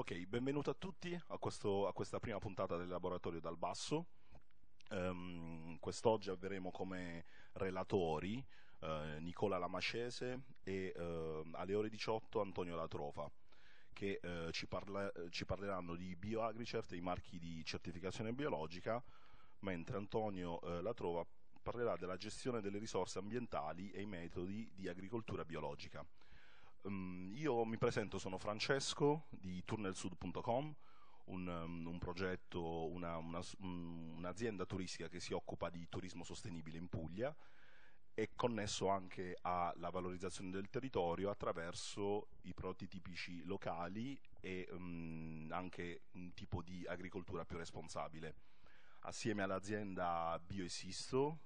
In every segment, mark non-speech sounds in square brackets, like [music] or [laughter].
Ok, benvenuti a tutti a, questo, a, questa prima puntata del Laboratorio dal Basso. Um, quest'oggi avremo come relatori uh, Nicola Lamascese e uh, alle ore 18 Antonio Latrofa che uh, ci, parla, ci, parleranno di BioAgricert e i marchi di certificazione biologica, mentre Antonio eh, Latrova parlerà della gestione delle risorse ambientali e i metodi di agricoltura biologica. Um, io mi presento, sono Francesco di turnelsud.com, un, um, un, progetto, un'azienda turistica che si occupa di turismo sostenibile in Puglia e connesso anche alla valorizzazione del territorio attraverso i prodotti tipici locali e um, anche un tipo di agricoltura più responsabile. Assieme all'azienda Bioesisto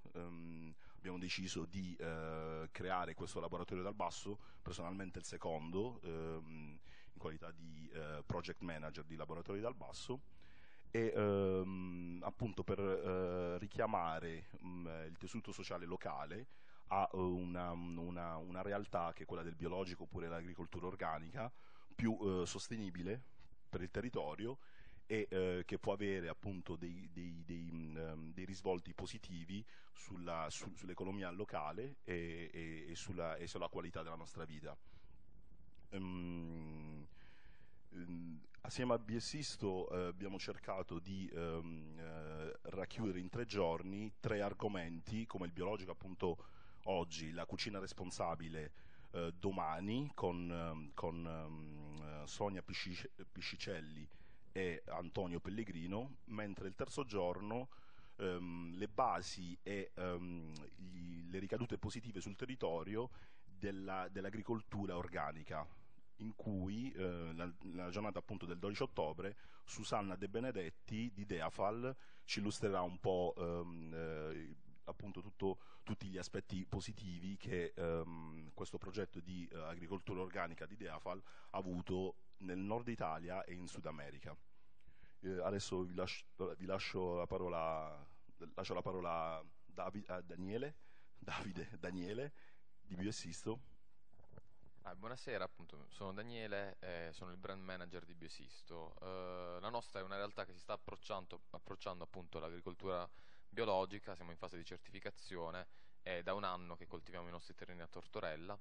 abbiamo deciso di eh, creare questo laboratorio dal basso, personalmente il secondo, ehm, in qualità di eh, project manager di laboratori dal basso, e ehm, appunto per eh, richiamare mh, mm, il tessuto sociale locale a una, una, una, realtà che è quella del biologico oppure l'agricoltura organica più eh, sostenibile per il territorio e eh, che può avere appunto dei, dei, dei, um, dei risvolti positivi sulla, su, sull'economia locale e, e, e, sulla, e, sulla, qualità della nostra vita. Um, assieme a Biesisto eh, abbiamo cercato di ehm, eh, racchiudere in tre giorni tre argomenti come il biologico appunto oggi, la cucina responsabile eh, domani con, con Sonia Piscicelli e Antonio Pellegrino, mentre il terzo giorno ehm, le basi e ehm, gli, le ricadute positive sul territorio della, dell'agricoltura organica, in cui eh, la, la, giornata appunto del 12 ottobre Susanna De Benedetti di Deafal ci illustrerà un po' ehm, eh, appunto tutto, tutti gli aspetti positivi che ehm, questo progetto di eh, agricoltura organica di Deafal ha avuto nel nord Italia e in Sud America. Eh, adesso vi, lascio, vi lascio, la parola, lascio, la parola, a Daniele, Davide Daniele di Biosisto. Ah, buonasera, appunto, sono Daniele, eh, sono il brand manager di Biosisto. Eh, la nostra è una realtà che si sta approcciando, approcciando appunto all'agricoltura biologica, siamo in fase di certificazione, è da un anno che coltiviamo i nostri terreni a Tortorella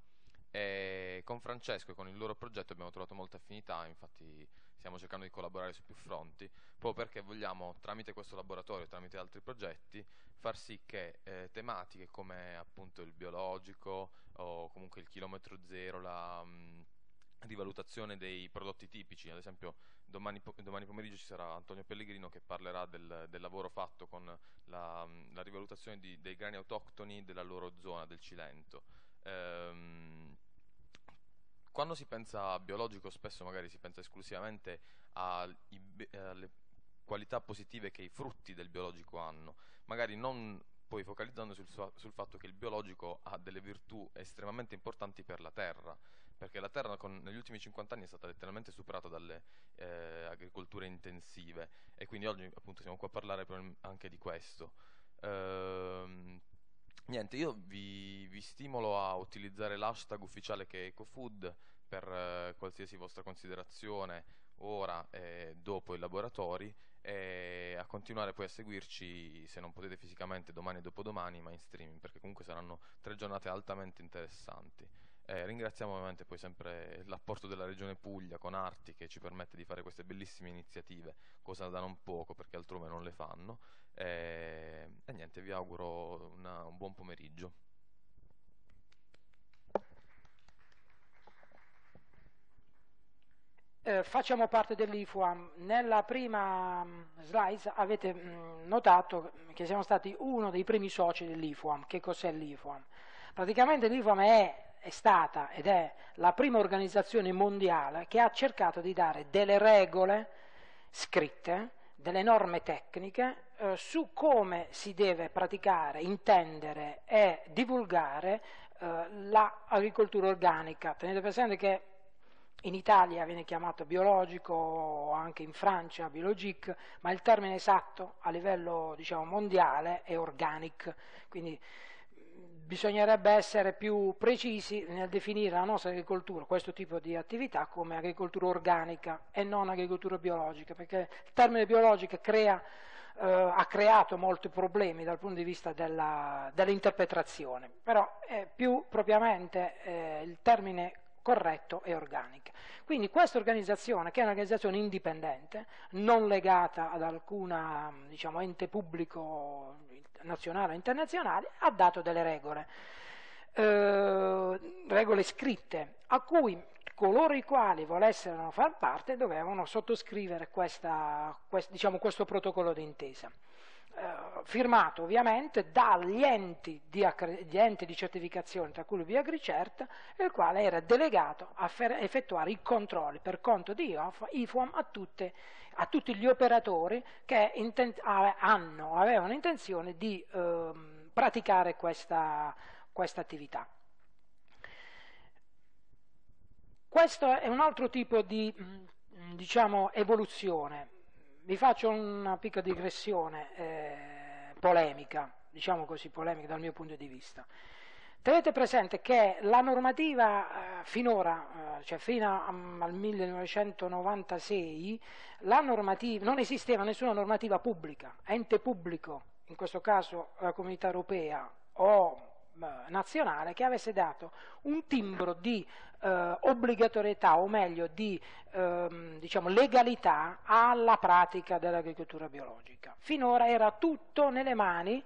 e eh, con Francesco e con il loro progetto abbiamo trovato molte affinità, infatti stiamo cercando di collaborare su più fronti, proprio perché vogliamo tramite questo laboratorio, tramite altri progetti, far sì che eh, tematiche come appunto il biologico o comunque il chilometro zero, la mh, mm, rivalutazione dei prodotti tipici, ad esempio domani, domani, pomeriggio ci sarà Antonio Pellegrino che parlerà del, del lavoro fatto con la, mh, mm, la rivalutazione di, dei grani autoctoni della loro zona, del Cilento. Ehm, quando si pensa a biologico spesso magari si pensa esclusivamente eh, alle qualità positive che i frutti del biologico hanno, magari non poi focalizzando sul, sul, fatto che il biologico ha delle virtù estremamente importanti per la terra, perché la terra con, negli ultimi 50 anni è stata letteralmente superata dalle eh, agricolture intensive e quindi oggi appunto siamo qua a parlare anche di questo. Ehm, Niente, io vi, vi, stimolo a utilizzare l'hashtag ufficiale che è EcoFood per eh, qualsiasi vostra considerazione ora e dopo i laboratori e a continuare poi a seguirci se non potete fisicamente domani e dopodomani ma in streaming perché comunque saranno tre giornate altamente interessanti. Eh, ringraziamo ovviamente poi sempre l'apporto della Regione Puglia con Arti che ci permette di fare queste bellissime iniziative, cosa da non poco perché altrove non le fanno. Eh, e niente, vi auguro una, un buon pomeriggio. Eh, facciamo parte dell'IFUAM. Nella prima mm, slide avete mm, notato che siamo stati uno dei primi soci dell'IFUAM. Che cos'è l'IFUAM? Praticamente l'IFUAM è è stata ed è la prima organizzazione mondiale che ha cercato di dare delle regole scritte, delle norme tecniche eh, su come si deve praticare, intendere e divulgare eh, l'agricoltura organica. Tenete presente che in Italia viene chiamato biologico anche in Francia biologique, ma il termine esatto a livello diciamo, mondiale è organic, quindi bisognerebbe essere più precisi nel definire la nostra agricoltura, questo tipo di attività, come agricoltura organica e non agricoltura biologica, perché il termine biologica crea, eh, ha creato molti problemi dal punto di vista dell'interpretazione, dell però eh, più propriamente eh, il termine corretto e organica. Quindi questa organizzazione, che è un'organizzazione indipendente, non legata ad alcun diciamo, ente pubblico nazionale o internazionale, ha dato delle regole, eh, regole scritte, a cui coloro i quali volessero far parte dovevano sottoscrivere questa, quest, diciamo, questo protocollo d'intesa eh, firmato ovviamente dagli enti di, enti di, certificazione, tra cui il via Gricert, il quale era delegato a effettuare i controlli per conto di IFOAM a, tutte, a tutti gli operatori che hanno, avevano intenzione di eh, praticare questa, questa attività. Questo è un altro tipo di diciamo, evoluzione vi faccio una piccola digressione eh, polemica, diciamo così polemica dal mio punto di vista. Tenete presente che la normativa eh, finora, eh, cioè fino a, um, al 1996, non esisteva nessuna normativa pubblica, ente pubblico, in questo caso la comunità europea o eh, nazionale che avesse dato un timbro di eh, obbligatorietà o meglio di ehm, diciamo, legalità alla pratica dell'agricoltura biologica. Finora era tutto nelle mani,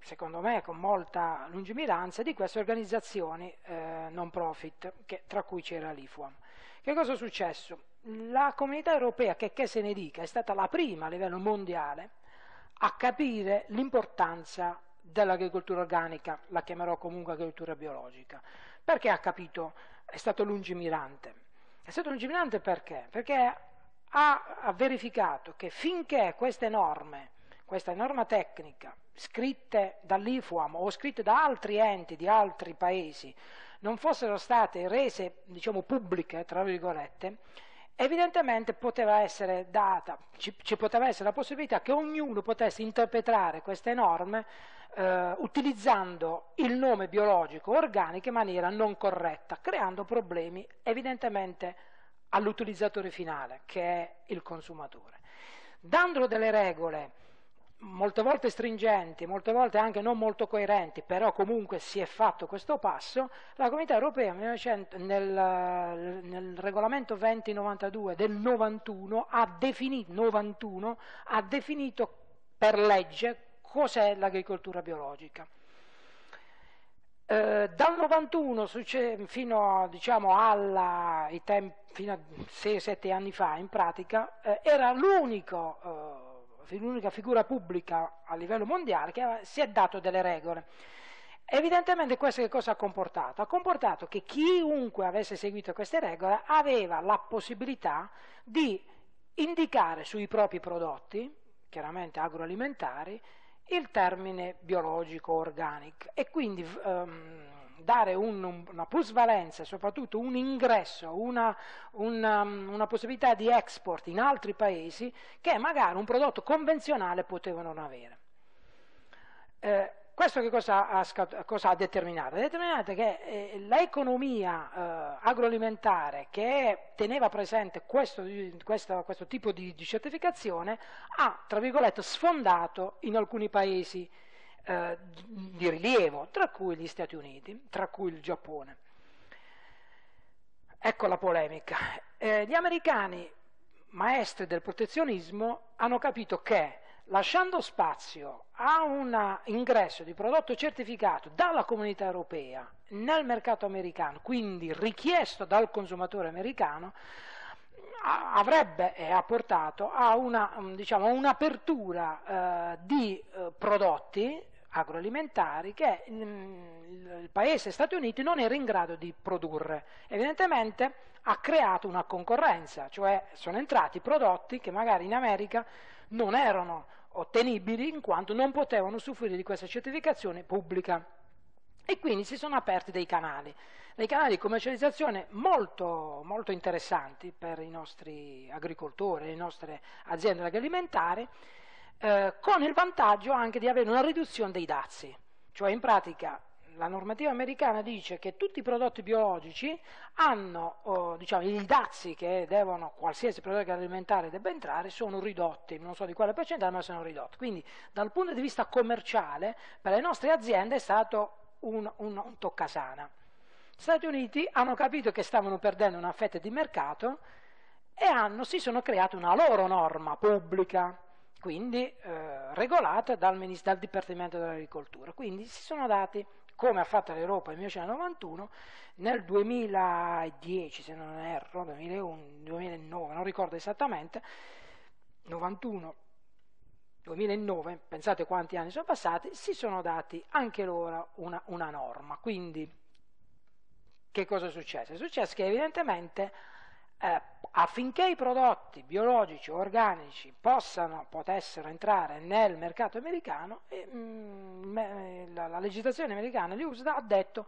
secondo me con molta lungimiranza, di queste organizzazioni eh, non profit, che, tra cui c'era l'IFUAM. Che cosa è successo? La comunità europea, che, che se ne dica, è stata la prima a livello mondiale a capire l'importanza dell'agricoltura organica, la chiamerò comunque agricoltura biologica, perché ha capito, è stato lungimirante. È stato lungimirante perché? Perché ha, ha verificato che finché queste norme, questa norma tecnica, scritte dall'IFUAM o scritte da altri enti di altri paesi, non fossero state rese, diciamo, pubbliche, tra virgolette, evidentemente poteva essere data, ci, ci, poteva essere la possibilità che ognuno potesse interpretare queste norme eh, utilizzando il nome biologico organico in maniera non corretta, creando problemi evidentemente all'utilizzatore finale, che è il consumatore. Dandolo delle regole molte volte stringenti, molte volte anche non molto coerenti, però comunque si è fatto questo passo, la Comunità Europea nel, nel regolamento 2092 del 91 ha definito, 91, ha definito per legge cos'è l'agricoltura biologica. Eh, dal 91 fino, diciamo, alla, fino a 6-7 anni fa in pratica eh, era l'unico eh, l'unica figura pubblica a livello mondiale che si è dato delle regole. Evidentemente questo che cosa ha comportato? Ha comportato che chiunque avesse seguito queste regole aveva la possibilità di indicare sui propri prodotti, chiaramente agroalimentari, il termine biologico organic e quindi um, dare un, una plusvalenza, soprattutto un ingresso, una, una, um, una, possibilità di export in altri paesi che magari un prodotto convenzionale poteva non avere. Eh, questo che cosa ha, cosa ha determinato? Ha determinato che eh, l'economia eh, agroalimentare che teneva presente questo, questo, questo tipo di, di certificazione ha, tra virgolette, sfondato in alcuni paesi eh, di rilievo, tra cui gli Stati Uniti, tra cui il Giappone. Ecco la polemica. Eh, gli americani, maestri del protezionismo, hanno capito che lasciando spazio a un ingresso di prodotto certificato dalla comunità europea nel mercato americano, quindi richiesto dal consumatore americano, avrebbe e ha portato a una, diciamo, un'apertura eh, di eh, prodotti agroalimentari che mm, il paese Stati Uniti non era in grado di produrre. Evidentemente ha creato una concorrenza, cioè sono entrati prodotti che magari in America non erano ottenibili in quanto non potevano usufruire di questa certificazione pubblica. E quindi si sono aperti dei canali, dei canali di commercializzazione molto, molto interessanti per i nostri agricoltori, le nostre aziende agroalimentari eh, con il vantaggio anche di avere una riduzione dei dazi, cioè in pratica la normativa americana dice che tutti i prodotti biologici hanno oh, diciamo, i dazi che devono, qualsiasi prodotto alimentare debba entrare, sono ridotti, non so di quale percentuale, ma sono ridotti. Quindi dal punto di vista commerciale per le nostre aziende è stato un, un, un toccasana. Gli Stati Uniti hanno capito che stavano perdendo una fetta di mercato e hanno, si sono creati una loro norma pubblica quindi eh, regolata dal, dal, Dipartimento dell'Agricoltura. Quindi si sono dati, come ha fatto l'Europa nel 1991, nel 2010 se non erro, 2001, 2009, non ricordo esattamente, 91 2009, pensate quanti anni sono passati, si sono dati anche loro una, una norma. Quindi che cosa è successo? È successo che evidentemente eh, affinché i prodotti biologici o organici possano, potessero entrare nel mercato americano, e, mh, mm, la, la legislazione americana, l'USDA, ha detto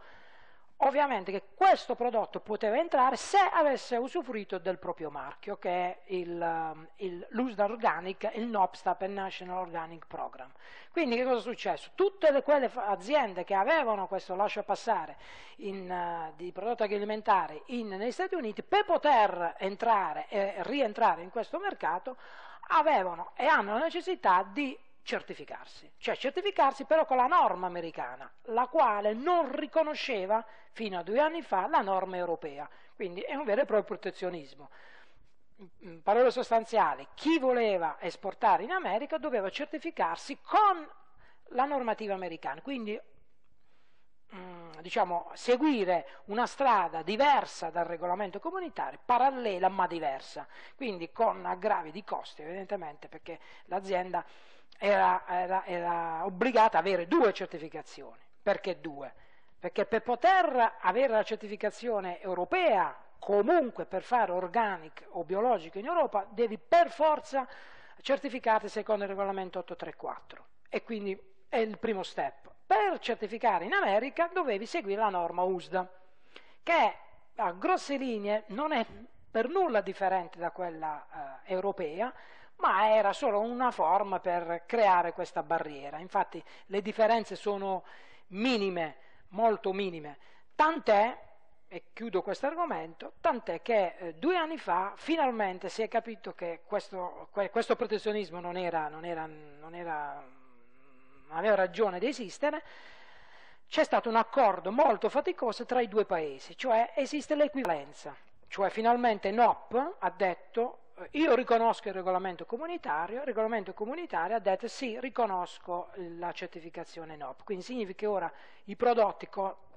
ovviamente che questo prodotto poteva entrare se avesse usufruito del proprio marchio che è il, um, il, l'USDA Organic, il NOPSTAP, il National Organic Program. Quindi che cosa è successo? Tutte le, quelle aziende che avevano questo lascia passare in, uh, di prodotti agroalimentari in, negli Stati Uniti per poter entrare e rientrare in questo mercato avevano e hanno la necessità di certificarsi, cioè certificarsi però con la norma americana, la quale non riconosceva fino a due anni fa la norma europea, quindi è un vero e proprio protezionismo. In mm, parole sostanziali, chi voleva esportare in America doveva certificarsi con la normativa americana, quindi mm, diciamo, seguire una strada diversa dal regolamento comunitario, parallela ma diversa, quindi con aggravi di costi evidentemente perché l'azienda era, era, era obbligata ad avere due certificazioni. Perché due? Perché per poter avere la certificazione europea, comunque per fare organic o biologico in Europa, devi per forza certificare secondo il regolamento 834. E quindi è il primo step. Per certificare in America dovevi seguire la norma USDA, che a grosse linee non è per nulla differente da quella eh, europea, ma era solo una forma per creare questa barriera. Infatti le differenze sono minime, molto minime, tant'è, e chiudo questo argomento, tant'è che eh, due anni fa finalmente si è capito che questo, que, questo protezionismo non, era, non, era, non, era, non aveva ragione di esistere, c'è stato un accordo molto faticoso tra i due paesi, cioè esiste l'equivalenza, cioè finalmente NOP ha detto io riconosco il regolamento comunitario, il regolamento comunitario ha detto sì, riconosco la certificazione NOP, quindi significa che ora i prodotti,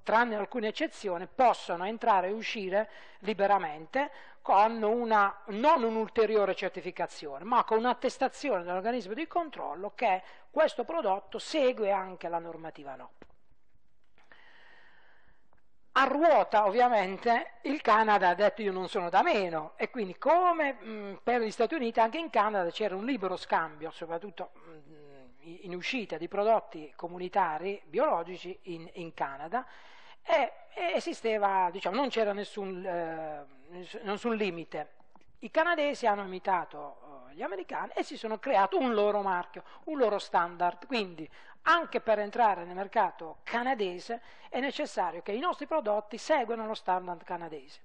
tranne alcune eccezioni, possono entrare e uscire liberamente con una, non un'ulteriore certificazione, ma con un'attestazione dell'organismo di controllo che questo prodotto segue anche la normativa NOP a ruota ovviamente il Canada ha detto io non sono da meno e quindi come mh, mm, per gli Stati Uniti anche in Canada c'era un libero scambio soprattutto mh, mm, in uscita di prodotti comunitari biologici in, in Canada e, e, esisteva, diciamo, non c'era nessun, eh, nessun, limite. I canadesi hanno imitato oh, gli americani e si sono creato un loro marchio, un loro standard, quindi anche per entrare nel mercato canadese è necessario che i nostri prodotti seguano lo standard canadese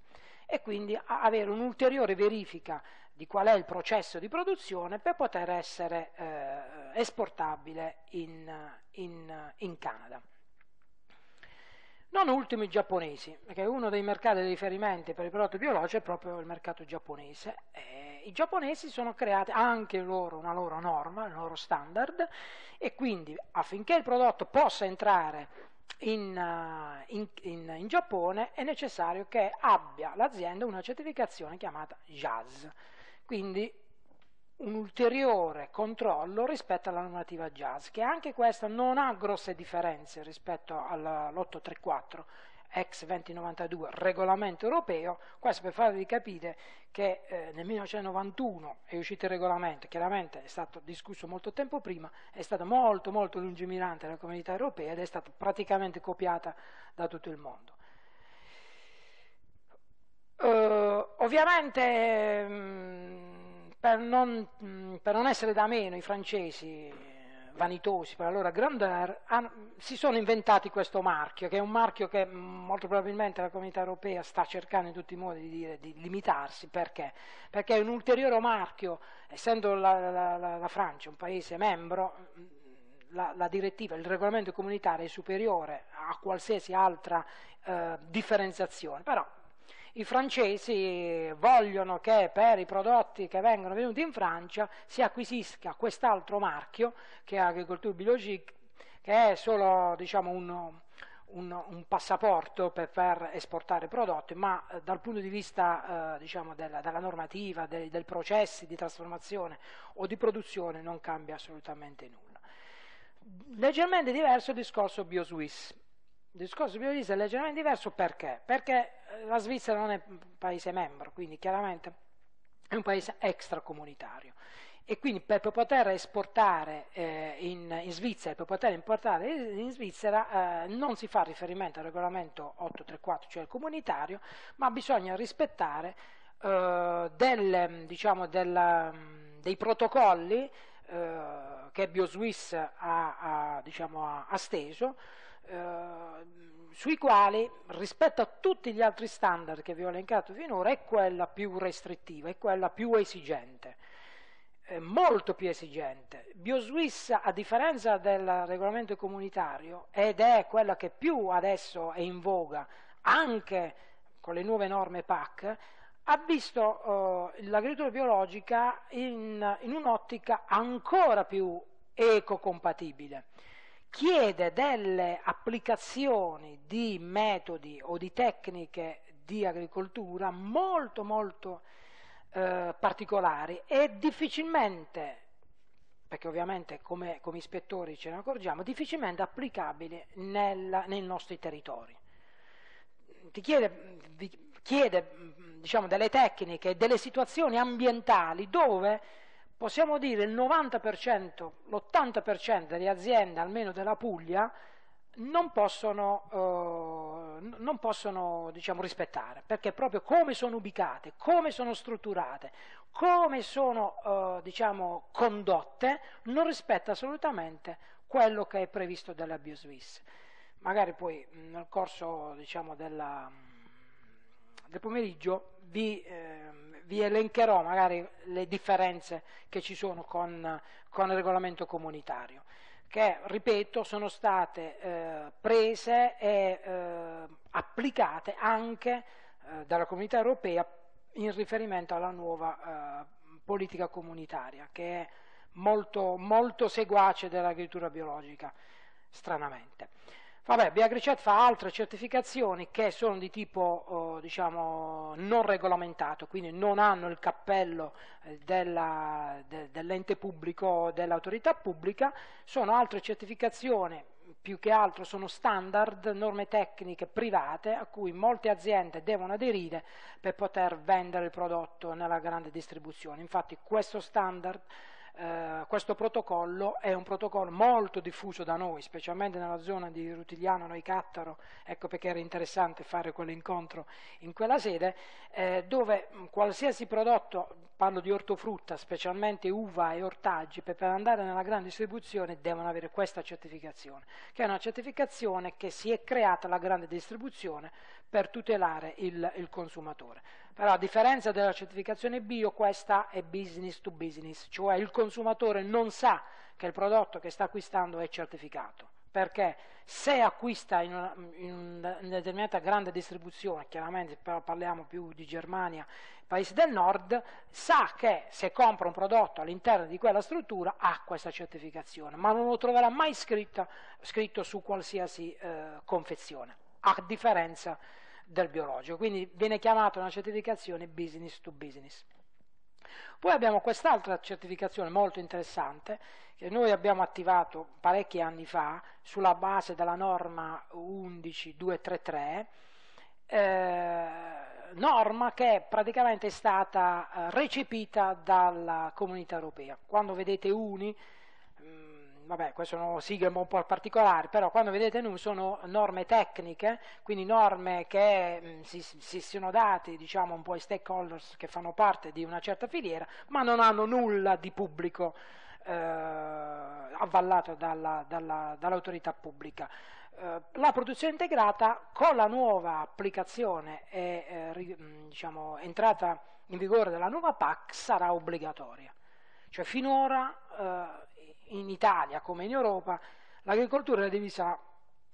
e quindi avere un'ulteriore verifica di qual è il processo di produzione per poter essere eh, esportabile in, in, in Canada. Non ultimo i giapponesi, perché uno dei mercati di riferimento per i prodotti biologici è proprio il mercato giapponese i giapponesi sono creati anche loro una loro norma, un loro standard e quindi affinché il prodotto possa entrare in, eh, in, in, in Giappone è necessario che abbia l'azienda una certificazione chiamata JAS, quindi un ulteriore controllo rispetto alla normativa JAS, che anche questa non ha grosse differenze rispetto all'834 ex 2092 regolamento europeo, questo per farvi capire che eh, nel 1991 è uscito il regolamento, chiaramente è stato discusso molto tempo prima, è stata molto molto lungimirante la comunità europea ed è stata praticamente copiata da tutto il mondo. Uh, ovviamente mh, mm, per, non, mh, mm, per non essere da meno i francesi vanitosi per la loro grandeur, han, si sono inventati questo marchio, che è un marchio che mm, molto probabilmente la comunità europea sta cercando in tutti i modi di, dire, di limitarsi, perché? Perché è un ulteriore marchio, essendo la, la, la, la Francia un paese membro, mm, la, la, direttiva, il regolamento comunitario è superiore a qualsiasi altra eh, differenziazione, però i francesi vogliono che per i prodotti che vengono venuti in Francia si acquisisca quest'altro marchio che è agricoltura biologica che è solo diciamo, un, un, un, passaporto per, per, esportare prodotti, ma eh, dal punto di vista eh, diciamo, della, della, normativa, dei, dei processi di trasformazione o di produzione non cambia assolutamente nulla. Leggermente diverso il discorso BioSwiss. Il discorso bielorrusso è leggermente diverso perché? Perché eh, la Svizzera non è un paese membro, quindi chiaramente è un paese extracomunitario e quindi per poter esportare eh, in, in, Svizzera, per poter importare in Svizzera eh, non si fa riferimento al regolamento 834, cioè il comunitario, ma bisogna rispettare eh, del, diciamo, del, dei protocolli eh, che BioSwiss ha, ha, diciamo, ha steso eh, sui quali rispetto a tutti gli altri standard che vi ho elencato finora è quella più restrittiva, è quella più esigente, è molto più esigente. BioSwiss a differenza del regolamento comunitario ed è quella che più adesso è in voga anche con le nuove norme PAC, ha visto eh, l'agricoltura biologica in, in un'ottica ancora più ecocompatibile chiede delle applicazioni di metodi o di tecniche di agricoltura molto molto eh, particolari e difficilmente, perché ovviamente come, come ispettori ce ne accorgiamo, difficilmente applicabili nella, nei nostri territori. Ti chiede, vi chiede diciamo, delle tecniche, delle situazioni ambientali dove possiamo dire il 90%, l'80% delle aziende, almeno della Puglia, non possono, eh, non possono diciamo, rispettare, perché proprio come sono ubicate, come sono strutturate, come sono eh, diciamo, condotte, non rispetta assolutamente quello che è previsto dalla BioSwiss. Magari poi nel corso diciamo, della, del pomeriggio vi... Eh, vi elencherò magari le differenze che ci sono con, con il regolamento comunitario, che ripeto sono state eh, prese e eh, applicate anche eh, dalla comunità europea in riferimento alla nuova eh, politica comunitaria che è molto, molto seguace dell'agricoltura biologica, stranamente. Vabbè, BeagriChat fa altre certificazioni che sono di tipo eh, diciamo, non regolamentato, quindi non hanno il cappello eh, dell'ente de, dell pubblico o dell'autorità pubblica, sono altre certificazioni più che altro sono standard, norme tecniche private a cui molte aziende devono aderire per poter vendere il prodotto nella grande distribuzione. Infatti questo standard eh, questo protocollo è un protocollo molto diffuso da noi, specialmente nella zona di Rutigliano, noi Cattaro, ecco perché era interessante fare quell'incontro in quella sede, eh, dove qualsiasi prodotto, parlo di ortofrutta, specialmente uva e ortaggi, per, per andare nella grande distribuzione devono avere questa certificazione, che è una certificazione che si è creata la grande distribuzione per tutelare il, il consumatore. Però a differenza della certificazione bio, questa è business to business, cioè il consumatore non sa che il prodotto che sta acquistando è certificato perché se acquista in una, in una, determinata grande distribuzione, chiaramente parliamo più di Germania, paesi del nord, sa che se compra un prodotto all'interno di quella struttura ha questa certificazione, ma non lo troverà mai scritto, scritto su qualsiasi eh, confezione, a differenza di del biologico, quindi viene chiamata una certificazione business to business. Poi abbiamo quest'altra certificazione molto interessante che noi abbiamo attivato parecchi anni fa sulla base della norma 11233, eh, norma che è praticamente è stata eh, recepita dalla comunità europea. Quando vedete UNI vabbè, queste sono sigle un po' particolari, però quando vedete NU sono norme tecniche, quindi norme che mh, mm, si, si, sono date diciamo, un po' ai stakeholders che fanno parte di una certa filiera, ma non hanno nulla di pubblico eh, avvallato dall'autorità dalla, dall pubblica. Eh, la produzione integrata con la nuova applicazione e eh, mm, diciamo, entrata in vigore della nuova PAC sarà obbligatoria. Cioè finora eh, in Italia come in Europa l'agricoltura è divisa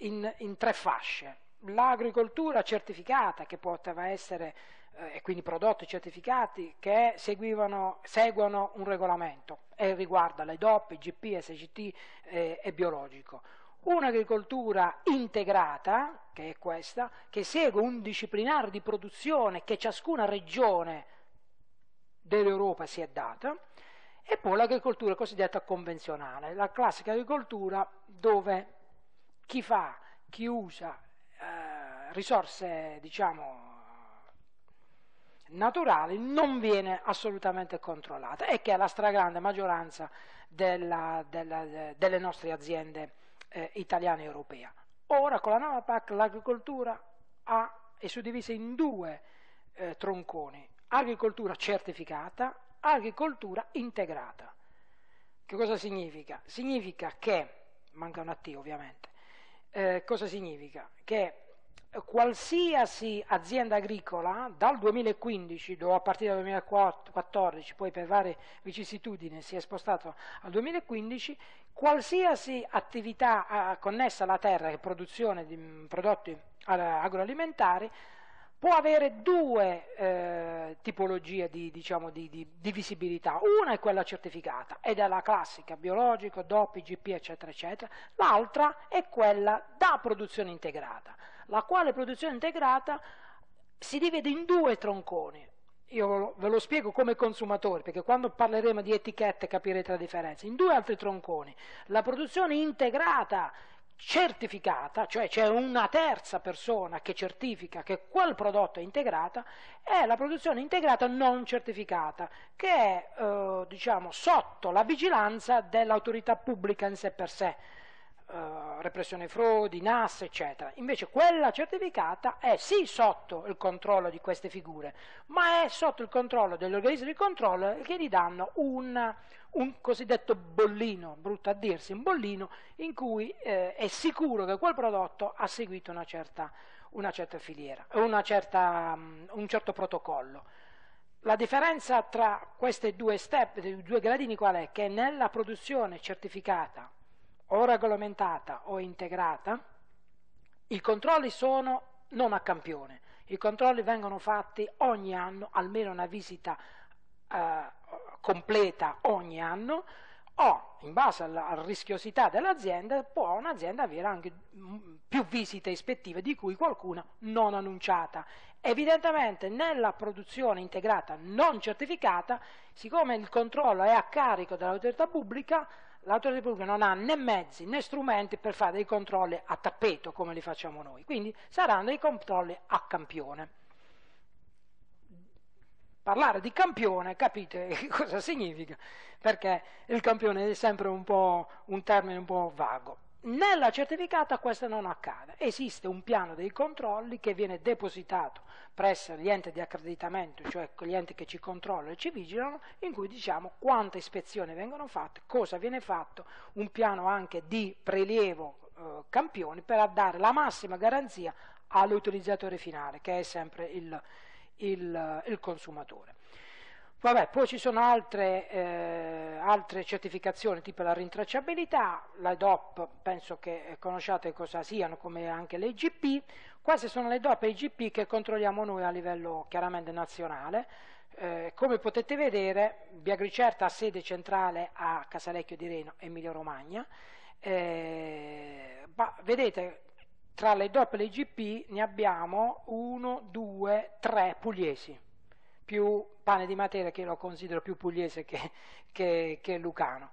in, in tre fasce. L'agricoltura certificata, che poteva essere, eh, e quindi prodotti certificati, che seguivano, seguono un regolamento e riguarda le DOP, IGP, SGT eh, e biologico un'agricoltura integrata, che è questa, che segue un disciplinare di produzione che ciascuna regione dell'Europa si è data, e poi l'agricoltura cosiddetta convenzionale, la classica agricoltura dove chi fa, chi usa eh, risorse diciamo, naturali non viene assolutamente controllata e che è la stragrande maggioranza della, della, delle nostre aziende eh, italiane e europee. Ora con la nuova PAC l'agricoltura è suddivisa in due eh, tronconi, agricoltura certificata agricoltura integrata. Che cosa significa? Significa che, manca un attivo ovviamente, eh, cosa significa? Che qualsiasi azienda agricola dal 2015, o a partire dal 2014, poi per varie vicissitudini si è spostato al 2015, qualsiasi attività eh, connessa alla terra e produzione di prodotti eh, agroalimentari può avere due eh, tipologie di, diciamo, di, di, di, visibilità, una è quella certificata ed è la classica, biologico, DOP, IGP, eccetera, eccetera, l'altra è quella da produzione integrata, la quale produzione integrata si divide in due tronconi, io ve lo spiego come consumatore perché quando parleremo di etichette capirete la differenza, in due altri tronconi, la produzione integrata certificata, cioè c'è una terza persona che certifica che quel prodotto è integrata, è la produzione integrata non certificata, che è eh, diciamo, sotto la vigilanza dell'autorità pubblica in sé per sé eh, repressione frodi, NAS, eccetera. Invece quella certificata è sì sotto il controllo di queste figure, ma è sotto il controllo degli organismi di controllo che gli danno un, un cosiddetto bollino, brutto a dirsi, un bollino in cui eh, è sicuro che quel prodotto ha seguito una certa, una certa filiera, una certa, mm, un certo protocollo. La differenza tra questi due step, due gradini qual è? Che nella produzione certificata o regolamentata o integrata, i controlli sono non a campione, i controlli vengono fatti ogni anno, almeno una visita eh, completa ogni anno, o in base alla rischiosità dell'azienda può un'azienda avere anche mm, più visite ispettive di cui qualcuna non annunciata. Evidentemente nella produzione integrata non certificata, siccome il controllo è a carico dell'autorità pubblica, l'autorità pubblica non ha né mezzi né strumenti per fare dei controlli a tappeto come li facciamo noi, quindi saranno dei controlli a campione. Parlare di campione capite [laughs] cosa significa, perché il campione è sempre un, un termine un po' vago. Nella certificata questo non accade, esiste un piano dei controlli che viene depositato presso gli enti di accreditamento, cioè gli enti che ci controllano e ci vigilano, in cui diciamo quante ispezioni vengono fatte, cosa viene fatto, un piano anche di prelievo eh, campioni per dare la massima garanzia all'utilizzatore finale, che è sempre il, il, il consumatore. Vabbè, poi ci sono altre, eh, altre, certificazioni tipo la rintracciabilità, la DOP penso che conosciate cosa siano come anche le IGP, queste sono le DOP e IGP che controlliamo noi a livello chiaramente nazionale, eh, come potete vedere Biagricerta ha sede centrale a Casalecchio di Reno, Emilia Romagna, eh, vedete tra le DOP e le IGP ne abbiamo 1, 2, 3 pugliesi più pane di materia che lo considero più pugliese che, che, che lucano.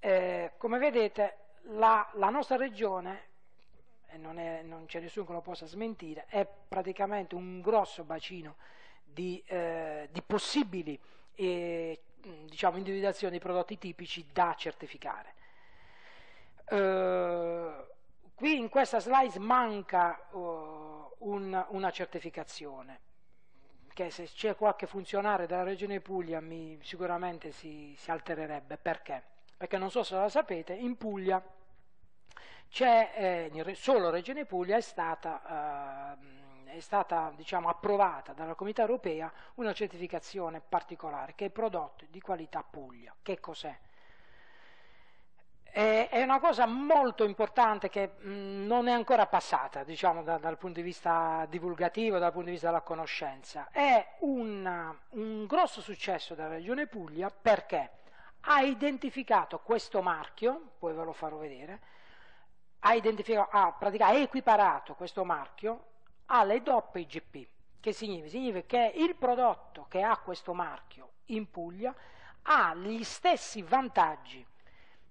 Eh, come vedete la, la, nostra regione, e non, c'è nessuno che lo possa smentire, è praticamente un grosso bacino di, eh, di possibili eh, diciamo, individuazioni di prodotti tipici da certificare. Eh, qui in questa slide manca uh, un, una certificazione che se c'è qualche funzionario della regione Puglia mi, sicuramente si, si altererebbe. Perché? Perché non so se la sapete, in Puglia c'è, eh, solo Regione Puglia è stata, eh, è stata diciamo, approvata dalla Comunità Europea una certificazione particolare che è prodotto di qualità Puglia. Che cos'è? è una cosa molto importante che non è ancora passata diciamo, da, dal punto di vista divulgativo, dal punto di vista della conoscenza. È un, un grosso successo della Regione Puglia perché ha identificato questo marchio, poi ve lo farò vedere, ha, ha, ha equiparato questo marchio alle DOP IGP. Che significa? Significa che il prodotto che ha questo marchio in Puglia ha gli stessi vantaggi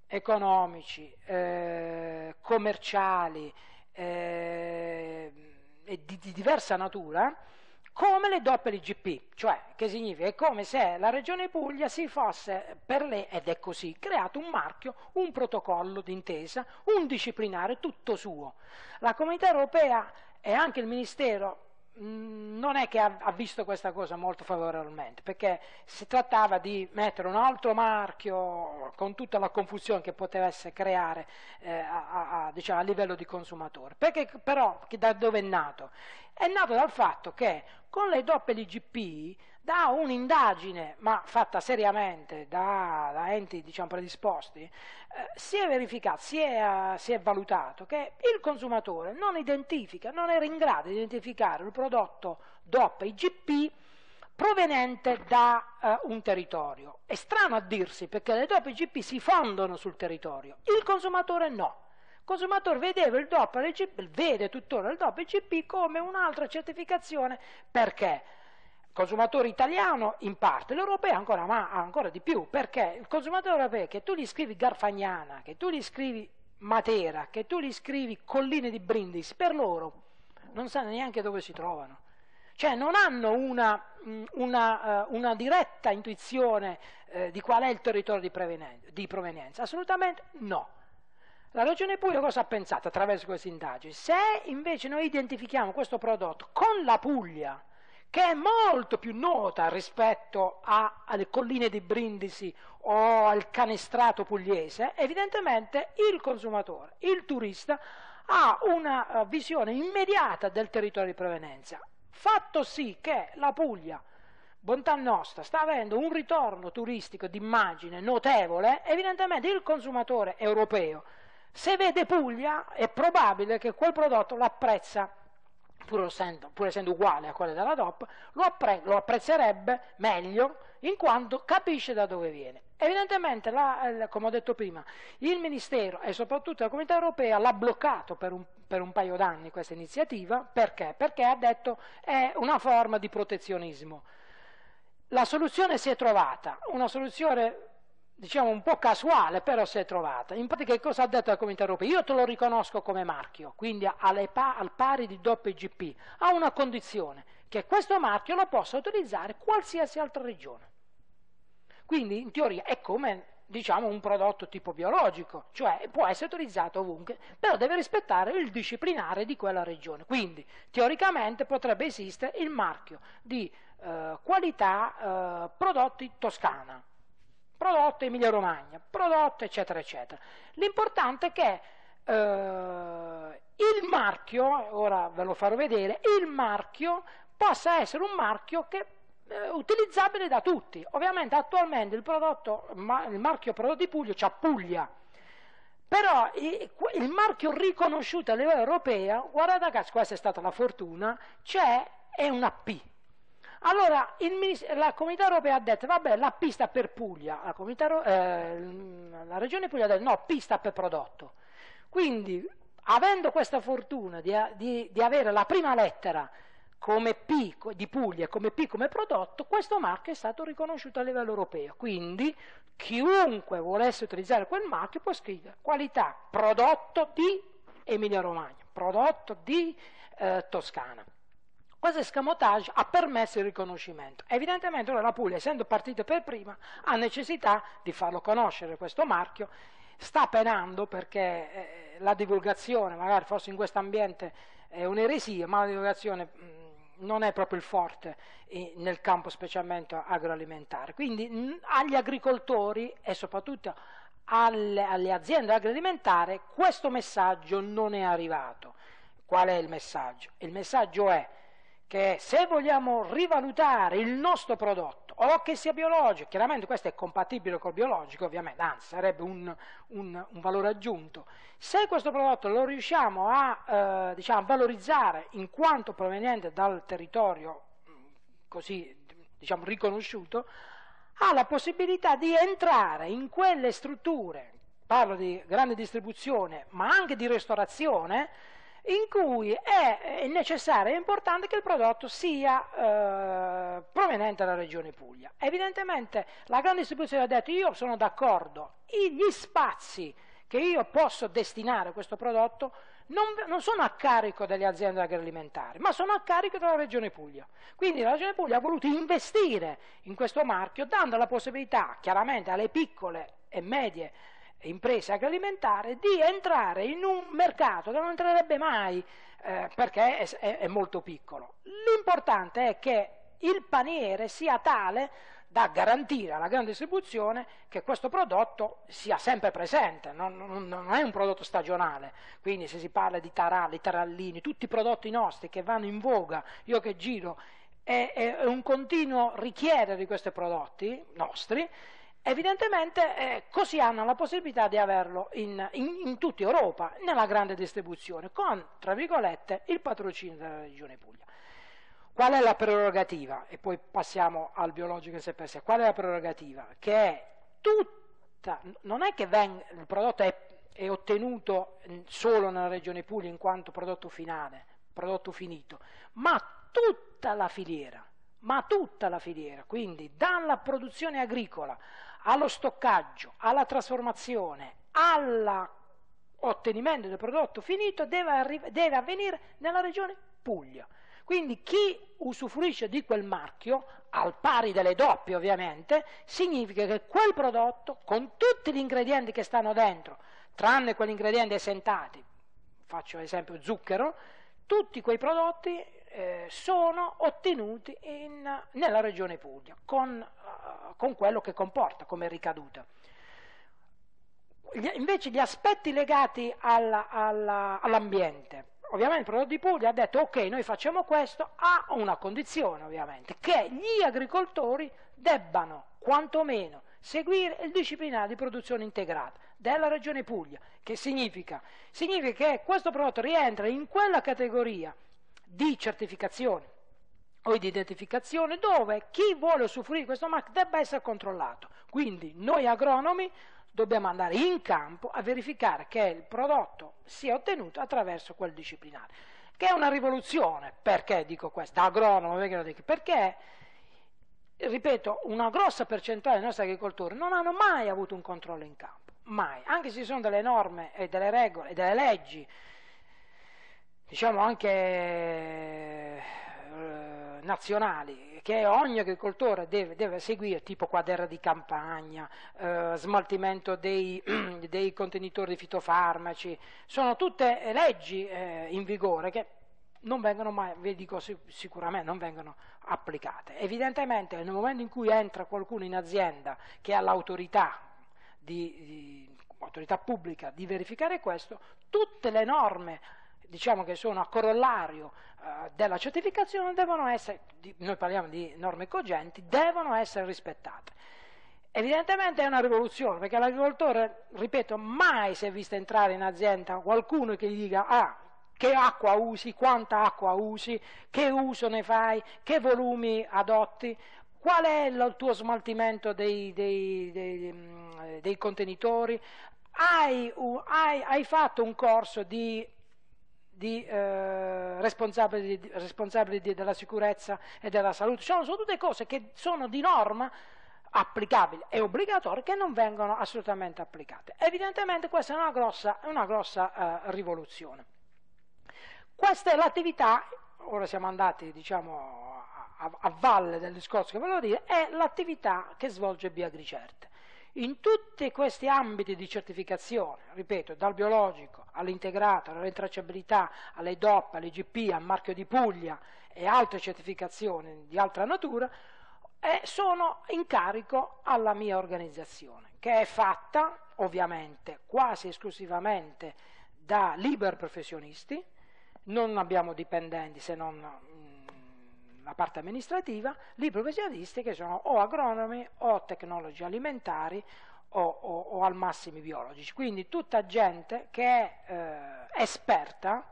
economici, eh, commerciali eh, e di, di, diversa natura come le doppie IGP, cioè che significa è come se la regione Puglia si fosse per lei, ed è così, creato un marchio, un protocollo d'intesa, un disciplinare tutto suo. La comunità europea e anche il Ministero Mm, non è che ha, visto questa cosa molto favorevolmente, perché si trattava di mettere un altro marchio con tutta la confusione che poteva essere creare eh, a, a, diciamo, a, livello di consumatore. Perché, però da dove è nato? È nato dal fatto che con le IGP, da un'indagine, ma fatta seriamente da, da enti diciamo, predisposti, eh, si è verificato, si è, uh, si è valutato che il consumatore non identifica, non era in grado di identificare il prodotto DOP IGP proveniente da uh, un territorio. È strano a dirsi perché le DOP IGP si fondono sul territorio, il consumatore no consumatore vedeva il DOP vede tuttora il DOP ICP come un'altra certificazione perché? consumatore italiano in parte, l'europeo ancora, ma ancora di più, perché il consumatore europeo che tu gli scrivi Garfagnana, che tu gli scrivi Matera, che tu gli scrivi Colline di Brindisi, per loro non sanno neanche dove si trovano. Cioè non hanno una, una, eh, una diretta intuizione eh, di qual è il territorio di, di provenienza, assolutamente no. La Regione Puglia cosa ha pensato attraverso queste indagini? Se invece noi identifichiamo questo prodotto con la Puglia, che è molto più nota rispetto a, alle colline di Brindisi o al canestrato pugliese, evidentemente il consumatore, il turista, ha una eh, visione immediata del territorio di provenienza. Fatto sì che la Puglia, bontà nostra, sta avendo un ritorno turistico d'immagine notevole, evidentemente il consumatore europeo se vede Puglia è probabile che quel prodotto lo apprezza, pur essendo, pur essendo uguale a quello della DOP, lo, appre lo, apprezzerebbe meglio in quanto capisce da dove viene. Evidentemente, la, come ho detto prima, il Ministero e soprattutto la Comunità Europea l'ha bloccato per un, per un paio d'anni questa iniziativa, perché? Perché ha detto è una forma di protezionismo. La soluzione si è trovata, una soluzione diciamo un po' casuale, però si è trovata. In pratica cosa ha detto la comunità europea? Io te lo riconosco come marchio, quindi pa al pari di WGP, a una condizione, che questo marchio lo possa utilizzare qualsiasi altra regione. Quindi in teoria è come diciamo un prodotto tipo biologico, cioè può essere utilizzato ovunque, però deve rispettare il disciplinare di quella regione. Quindi teoricamente potrebbe esistere il marchio di eh, qualità eh, prodotti toscana, prodotto Emilia Romagna, prodotto eccetera eccetera. L'importante è che eh, il marchio, ora ve lo farò vedere, il marchio possa essere un marchio che eh, utilizzabile da tutti. Ovviamente attualmente il, prodotto, il marchio prodotti Puglia c'ha Puglia, però il marchio riconosciuto a livello europeo, guardate caso, questa è stata la fortuna, c'è, è una P, allora il, la comunità europea ha detto, vabbè, la pista per Puglia, la, comunità, eh, la regione Puglia ha detto, no, pista per prodotto. Quindi, avendo questa fortuna di, di, di avere la prima lettera come P di Puglia, come P come prodotto, questo marchio è stato riconosciuto a livello europeo. Quindi chiunque volesse utilizzare quel marchio può scrivere qualità prodotto di Emilia Romagna, prodotto di eh, Toscana. Questo escamotage ha permesso il riconoscimento. Evidentemente ora la Puglia, essendo partita per prima, ha necessità di farlo conoscere questo marchio, sta penando perché eh, la divulgazione, magari forse in questo ambiente è un'eresia, ma la divulgazione mh, mm, non è proprio il forte eh, nel campo specialmente agroalimentare. Quindi mh, mm, agli agricoltori e soprattutto alle, alle aziende agroalimentari questo messaggio non è arrivato. Qual è il messaggio? Il messaggio è che se vogliamo rivalutare il nostro prodotto, o che sia biologico, chiaramente questo è compatibile col biologico ovviamente, anzi sarebbe un, un, un valore aggiunto, se questo prodotto lo riusciamo a eh, diciamo, valorizzare in quanto proveniente dal territorio mm, così diciamo, riconosciuto, ha la possibilità di entrare in quelle strutture, parlo di grande distribuzione, ma anche di ristorazione, in cui è necessario e importante che il prodotto sia eh, proveniente dalla regione Puglia. Evidentemente la grande distribuzione ha detto io sono d'accordo, gli spazi che io posso destinare a questo prodotto non, non, sono a carico delle aziende agroalimentari, ma sono a carico della Regione Puglia. Quindi la Regione Puglia ha voluto investire in questo marchio dando la possibilità chiaramente alle piccole e medie impresa agroalimentare di entrare in un mercato che non entrerebbe mai eh, perché è, è, è molto piccolo. L'importante è che il paniere sia tale da garantire alla grande distribuzione che questo prodotto sia sempre presente, non, non, non, è un prodotto stagionale, quindi se si parla di taralli, tarallini, tutti i prodotti nostri che vanno in voga, io che giro, è, è un continuo richiedere di questi prodotti nostri Evidentemente eh, così hanno la possibilità di averlo in, in, in, tutta Europa, nella grande distribuzione, con, tra virgolette, il patrocinio della Regione Puglia. Qual è la prerogativa? E poi passiamo al biologico in sé per sé. Qual è la prerogativa? Che è tutta, non è che venga, il prodotto è, è ottenuto solo nella Regione Puglia in quanto prodotto finale, prodotto finito, ma tutta la filiera ma tutta la filiera, quindi dalla produzione agricola allo stoccaggio, alla trasformazione, all'ottenimento del prodotto finito deve, deve avvenire nella regione Puglia. Quindi chi usufruisce di quel marchio, al pari delle doppie ovviamente, significa che quel prodotto, con tutti gli ingredienti che stanno dentro, tranne quegli ingredienti esentati, faccio esempio zucchero, tutti quei prodotti eh, sono ottenuti in, nella regione Puglia, con, eh, con, quello che comporta come ricaduta. invece gli aspetti legati all'ambiente, ovviamente il prodotto di Puglia ha detto ok noi facciamo questo a una condizione ovviamente che gli agricoltori debbano quantomeno seguire il disciplinare di produzione integrata della regione Puglia che significa? significa che questo prodotto rientra in quella categoria di certificazione o di identificazione dove chi vuole usufruire di questo marchio debba essere controllato. Quindi noi agronomi dobbiamo andare in campo a verificare che il prodotto sia ottenuto attraverso quel disciplinare, che è una rivoluzione. Perché dico questo? Agronomo, perché, ripeto, una grossa percentuale dei nostri agricoltori non hanno mai avuto un controllo in campo, mai, anche se ci sono delle norme e delle regole e delle leggi diciamo anche eh, nazionali che ogni agricoltore deve, deve, seguire, tipo quaderra di campagna, eh, smaltimento dei, [clears throat] dei, contenitori di fitofarmaci, sono tutte leggi eh, in vigore che non vengono mai, vi dico sicuramente, non vengono applicate. Evidentemente nel momento in cui entra qualcuno in azienda che ha l'autorità di, di, pubblica di verificare questo, tutte le norme diciamo che sono a corollario eh, della certificazione devono essere, noi parliamo di norme cogenti, devono essere rispettate. Evidentemente è una rivoluzione, perché l'agricoltore, ripeto, mai si è visto entrare in azienda qualcuno che gli dica ah, che acqua usi, quanta acqua usi, che uso ne fai, che volumi adotti, qual è il tuo smaltimento dei, dei, dei, dei contenitori, hai, hai, hai, fatto un corso di di, eh, responsabili, responsabili di, della sicurezza e della salute. Cioè, sono tutte cose che sono di norma applicabili e obbligatorie che non vengono assolutamente applicate. Evidentemente questa è una grossa, una grossa eh, rivoluzione. Questa è l'attività, ora siamo andati diciamo, a, a, valle del discorso che volevo dire, è l'attività che svolge Biagricerte. In tutti questi ambiti di certificazione, ripeto, dal biologico all'integrato, alla rintracciabilità, alle DOP, alle GP, al marchio di Puglia e altre certificazioni di altra natura, eh, sono in carico alla mia organizzazione, che è fatta ovviamente quasi esclusivamente da liber professionisti, non abbiamo dipendenti se non la parte amministrativa, libri professionisti che sono o agronomi o tecnologi alimentari o, o, o al massimo biologici. Quindi tutta gente che è eh, esperta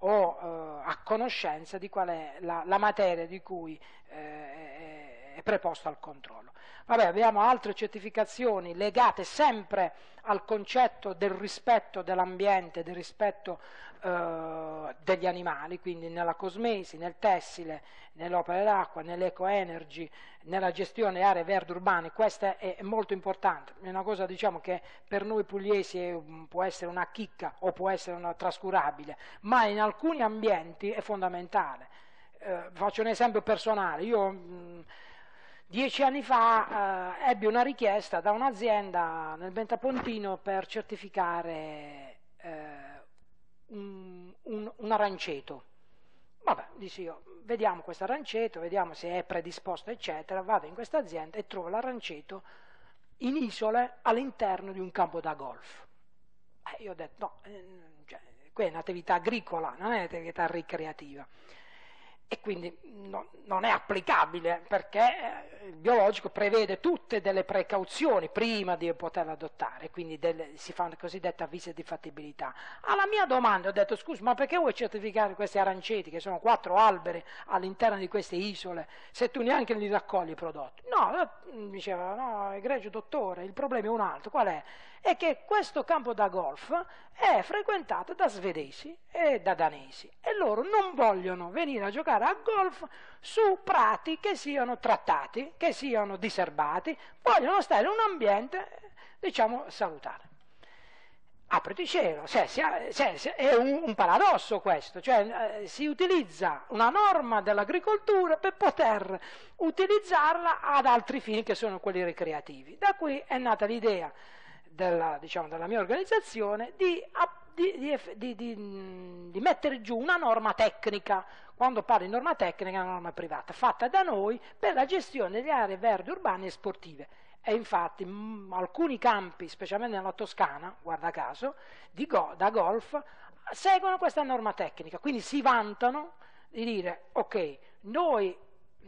o eh, a conoscenza di qual è la, la materia di cui eh, è preposta al controllo. Vabbè, abbiamo altre certificazioni legate sempre al concetto del rispetto dell'ambiente, del rispetto eh, degli animali, quindi nella cosmesi, nel tessile, nell'opera dell'acqua, nell'eco-energy, nella gestione delle aree verdi urbane, questa è molto importante, è una cosa diciamo, che per noi pugliesi può essere una chicca o può essere una trascurabile, ma in alcuni ambienti è fondamentale. Eh, faccio un esempio personale, io... Mh, Dieci anni fa eh, ebbi una richiesta da un'azienda nel Bentapontino per certificare eh, un, un, un, arancetto. Vabbè, dissi io, vediamo questo aranceto, vediamo se è predisposto, eccetera. Vado in questa azienda e trovo l'aranceto in isole all'interno di un campo da golf. Eh, io ho detto, no, eh, cioè, qui è un'attività agricola, non è un'attività ricreativa e quindi no, non è applicabile perché eh, il biologico prevede tutte delle precauzioni prima di poterla adottare, quindi delle, si fa una cosiddetta avviso di fattibilità. Alla mia domanda ho detto scusa, ma perché vuoi certificare questi aranceti che sono quattro alberi all'interno di queste isole se tu neanche li raccogli i prodotti? No, eh, diceva no, egregio dottore, il problema è un altro, qual è? è che questo campo da golf è frequentato da svedesi e da danesi e loro non vogliono venire a giocare a golf su prati che siano trattati, che siano diserbati, vogliono stare in un ambiente, diciamo, salutare apriti cielo, cioè, è un, paradosso questo, cioè, eh, si utilizza una norma dell'agricoltura per poter utilizzarla ad altri fini che sono quelli ricreativi. Da qui è nata l'idea della, diciamo, della mia organizzazione di, di, di, di, mettere giù una norma tecnica, quando parlo di norma tecnica è una norma privata, fatta da noi per la gestione delle aree verdi urbane e sportive. E infatti mh, alcuni campi, specialmente nella Toscana, guarda caso, go, da golf, seguono questa norma tecnica, quindi si vantano di dire ok, noi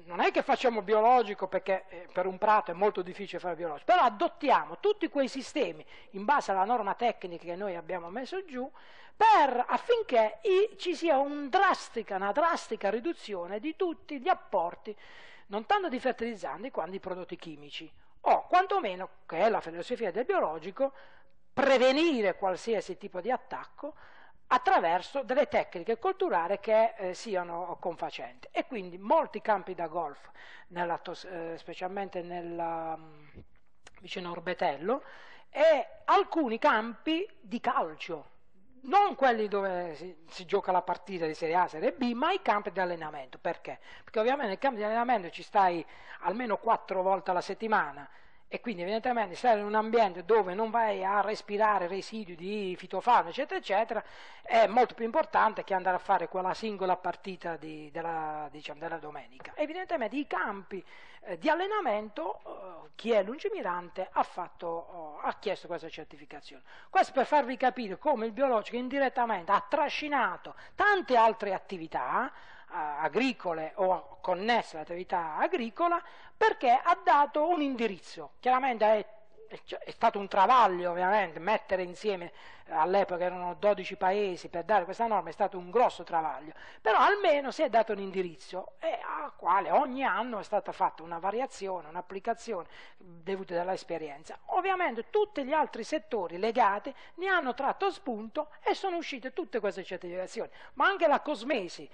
non è che facciamo biologico perché eh, per un prato è molto difficile fare biologico, però adottiamo tutti quei sistemi in base alla norma tecnica che noi abbiamo messo giù per, affinché ci sia un drastica, una drastica riduzione di tutti gli apporti, non tanto di fertilizzanti quanto di prodotti chimici, o quantomeno, che è la filosofia del biologico, prevenire qualsiasi tipo di attacco attraverso delle tecniche culturali che eh, siano confacenti. E quindi molti campi da golf, nella, eh, specialmente nella, mm, vicino a Orbetello, e alcuni campi di calcio, non quelli dove si, si, gioca la partita di Serie A, Serie B, ma i campi di allenamento. Perché? Perché ovviamente nel campo di allenamento ci stai almeno quattro volte alla settimana, e quindi evidentemente stare in un ambiente dove non vai a respirare residui di fitofauna eccetera eccetera è molto più importante che andare a fare quella singola partita di, della, diciamo, della, domenica evidentemente i campi eh, di allenamento eh, chi è lungimirante ha, fatto, eh, ha chiesto questa certificazione questo per farvi capire come il biologico indirettamente ha trascinato tante altre attività agricole o connesse all'attività agricola perché ha dato un indirizzo. Chiaramente è è cioè, stato un travaglio ovviamente mettere insieme all'epoca erano 12 paesi per dare questa norma è stato un grosso travaglio però almeno si è dato un indirizzo eh, al quale ogni anno è stata fatta una variazione un'applicazione dovuta dall'esperienza ovviamente tutti gli altri settori legati ne hanno tratto spunto e sono uscite tutte queste certificazioni ma anche la cosmesi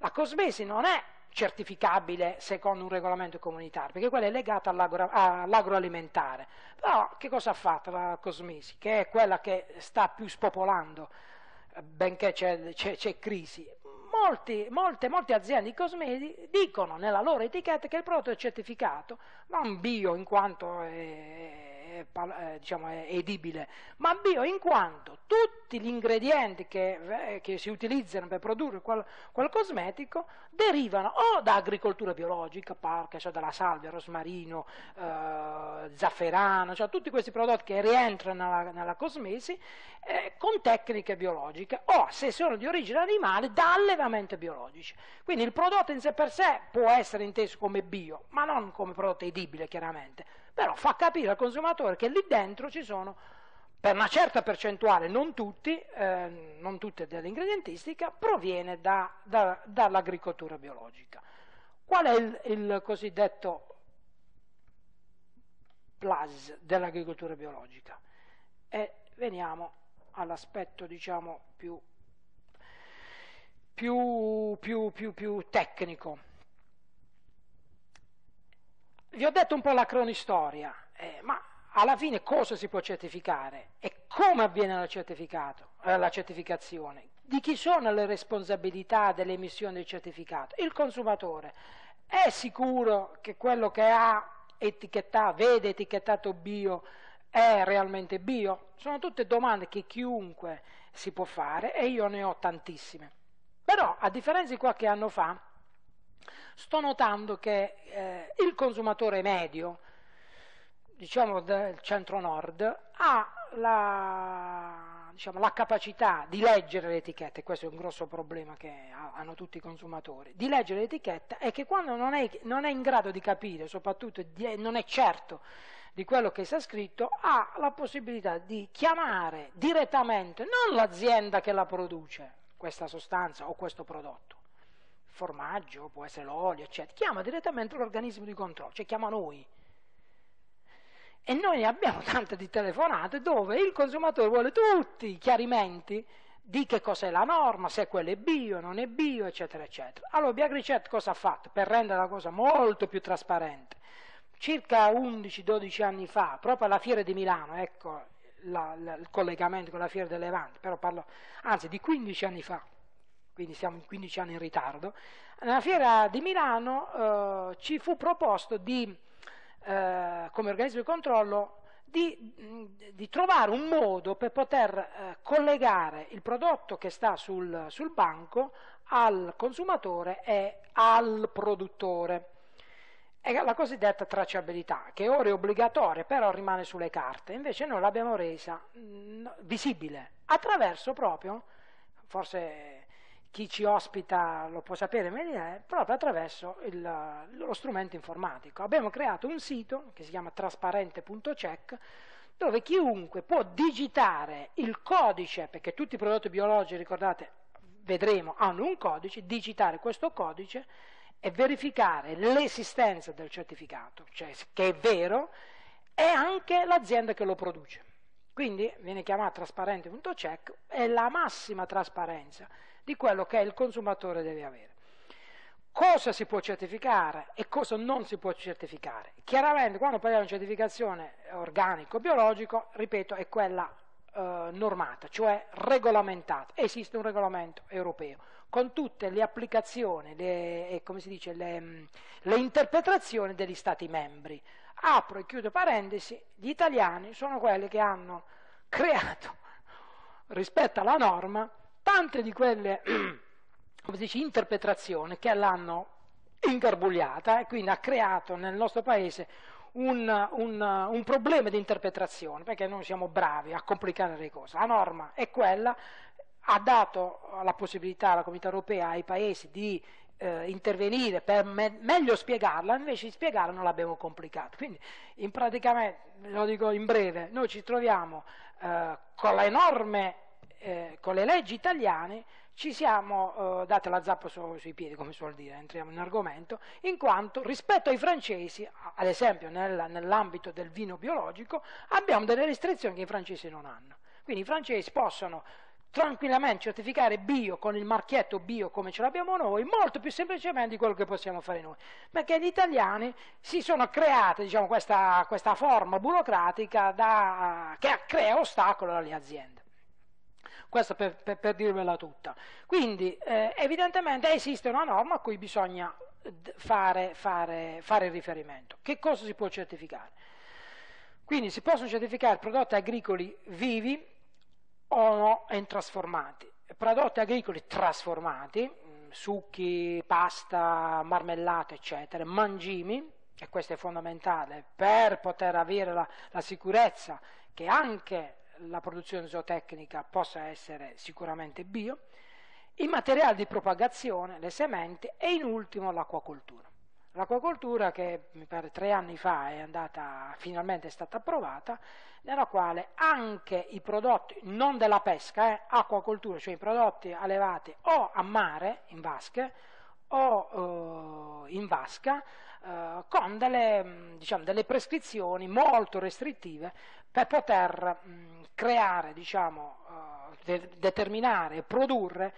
la cosmesi non è certificabile secondo un regolamento comunitario, perché quella è legata all'agroalimentare. Però che cosa ha fatto la Cosmesi, che è quella che sta più spopolando, benché c'è crisi? Molti, molte, molte, aziende di cosmesi dicono nella loro etichetta che il prodotto è certificato, non bio in quanto è eh, diciamo, edibile, ma bio in quanto tutti gli ingredienti che, eh, che si utilizzano per produrre quel, quel, cosmetico derivano o da agricoltura biologica, parca, cioè dalla salvia, rosmarino, eh, zafferano, cioè tutti questi prodotti che rientrano nella, nella cosmesi eh, con tecniche biologiche o se sono di origine animale da allevamento biologici. Quindi il prodotto in sé per sé può essere inteso come bio, ma non come prodotto edibile chiaramente, però fa capire al consumatore che lì dentro ci sono per una certa percentuale, non tutti, eh, non tutte dell'ingredientistica, proviene da, da, dall'agricoltura biologica. Qual è il, il cosiddetto plus dell'agricoltura biologica? E veniamo all'aspetto diciamo, più, più, più, più tecnico. Vi ho detto un po' la cronistoria, eh, ma alla fine cosa si può certificare e come avviene la, eh, la certificazione? Di chi sono le responsabilità dell'emissione del certificato? Il consumatore. È sicuro che quello che ha etichettato, vede etichettato bio, è realmente bio? Sono tutte domande che chiunque si può fare e io ne ho tantissime. Però, a differenza di qualche anno fa, sto notando che eh, il consumatore medio, diciamo del centro-nord, ha la, diciamo, la, capacità di leggere le etichette, questo è un grosso problema che hanno tutti i consumatori, di leggere l'etichetta e che quando non è, non è in grado di capire, soprattutto di, non è certo di quello che sta scritto, ha la possibilità di chiamare direttamente non l'azienda che la produce, questa sostanza o questo prodotto, formaggio, può essere l'olio, eccetera, chiama direttamente l'organismo di controllo, cioè chiama noi. E noi abbiamo [laughs] tante di telefonate dove il consumatore vuole tutti i chiarimenti di che cos'è la norma, se quello è bio, non è bio, eccetera, eccetera. Allora Biagricet cosa ha fatto? Per rendere la cosa molto più trasparente, circa 11-12 anni fa, proprio alla Fiera di Milano, ecco la, la, il collegamento con la Fiera del Levante, però parlo, anzi di 15 anni fa, quindi siamo 15 anni in ritardo, alla fiera di Milano eh, ci fu proposto di, eh, come organismo di controllo di, di, trovare un modo per poter eh, collegare il prodotto che sta sul, sul, banco al consumatore e al produttore. È la cosiddetta tracciabilità, che ora è obbligatoria, però rimane sulle carte. Invece noi l'abbiamo resa mh, visibile attraverso proprio, forse chi ci ospita lo può sapere meglio, proprio attraverso il, lo strumento informatico. Abbiamo creato un sito che si chiama trasparente.check dove chiunque può digitare il codice, perché tutti i prodotti biologici, ricordate, vedremo, hanno un codice, digitare questo codice e verificare l'esistenza del certificato, cioè che è vero, e anche l'azienda che lo produce. Quindi viene chiamata trasparente.check, è la massima trasparenza di quello che il consumatore deve avere. Cosa si può certificare e cosa non si può certificare? Chiaramente quando parliamo di certificazione organico-biologico, ripeto, è quella eh, normata, cioè regolamentata. Esiste un regolamento europeo con tutte le applicazioni e eh, le, le interpretazioni degli Stati membri. Apro e chiudo parentesi, gli italiani sono quelli che hanno creato rispetto alla norma tante di quelle, [clears throat] come si dice, interpretazioni che l'hanno ingarbugliata e quindi ha creato nel nostro paese un, un, un, problema di interpretazione, perché noi siamo bravi a complicare le cose. La norma è quella, ha dato la possibilità alla Comunità Europea, ai paesi di eh, intervenire per me meglio spiegarla, invece di spiegarla non l'abbiamo complicata. Quindi, in praticamente, lo dico in breve, noi ci troviamo eh, con l'enorme eh, con le leggi italiane ci siamo eh, date la zappa su, sui piedi, come suol dire, entriamo in argomento, in quanto rispetto ai francesi, ad esempio nel, nell'ambito del vino biologico, abbiamo delle restrizioni che i francesi non hanno. Quindi i francesi possono tranquillamente certificare bio con il marchietto bio come ce l'abbiamo noi, molto più semplicemente di quello che possiamo fare noi, perché gli italiani si sono creati diciamo, questa, questa, forma burocratica da, che crea ostacolo alle aziende. Questo per, per, per dirvela tutta. Quindi eh, evidentemente esiste una norma a cui bisogna fare, fare, fare riferimento. Che cosa si può certificare? Quindi si possono certificare prodotti agricoli vivi o no, e trasformati. Prodotti agricoli trasformati, mm, succhi, pasta, marmellate, eccetera, mangimi, e questo è fondamentale per poter avere la, la sicurezza che anche la produzione zootecnica possa essere sicuramente bio, i materiali di propagazione, le sementi e in ultimo l'acquacoltura. L'acquacoltura che mi pare tre anni fa è andata, finalmente è stata approvata, nella quale anche i prodotti non della pesca, eh, acquacoltura, cioè i prodotti allevati o a mare in vasche o eh, in vasca, eh, con delle, diciamo, delle prescrizioni molto restrittive per poter mh, mm, creare, diciamo, uh, de- determinare e produrre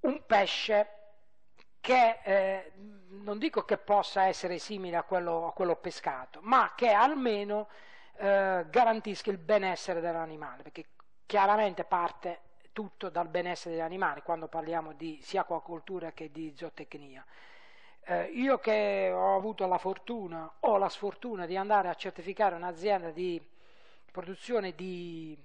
un pesce che eh, non dico che possa essere simile a quello, a quello pescato, ma che almeno eh, garantisca il benessere dell'animale, perché chiaramente parte tutto dal benessere degli animali quando parliamo di sia acquacoltura che di zootecnia. Eh, io che ho avuto la fortuna o la sfortuna di andare a certificare un'azienda di produzione di,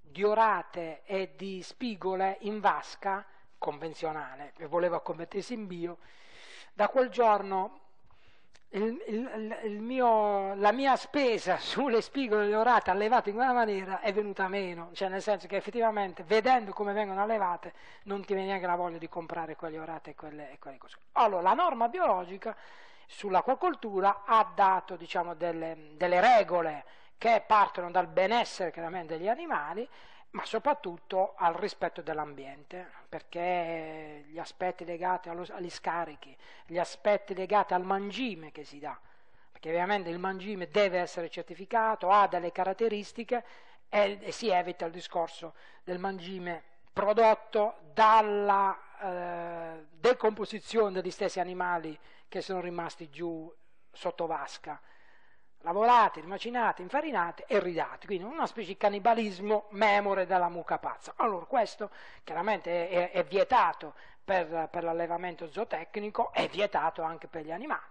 di orate e di spigole in vasca convenzionale e voleva convertirsi in bio, da quel giorno il, il, il mio, la mia spesa [laughs] sulle spigole di orate allevate in quella maniera è venuta meno, cioè nel senso che effettivamente vedendo come vengono allevate non ti viene neanche la voglia di comprare quelle orate e quelle, e quelle cose. Allora la norma biologica sull'acquacoltura ha dato diciamo, delle, delle regole, che partono dal benessere chiaramente degli animali, ma soprattutto al rispetto dell'ambiente, perché gli aspetti legati allo, agli scarichi, gli aspetti legati al mangime che si dà, perché ovviamente il mangime deve essere certificato, ha delle caratteristiche e, e si evita il discorso del mangime prodotto dalla eh, decomposizione degli stessi animali che sono rimasti giù sotto vasca lavorate, macinate, infarinate e ridate, quindi una specie di cannibalismo memore della mucca pazza. Allora questo chiaramente è, è vietato per, per l'allevamento zootecnico, è vietato anche per gli animali.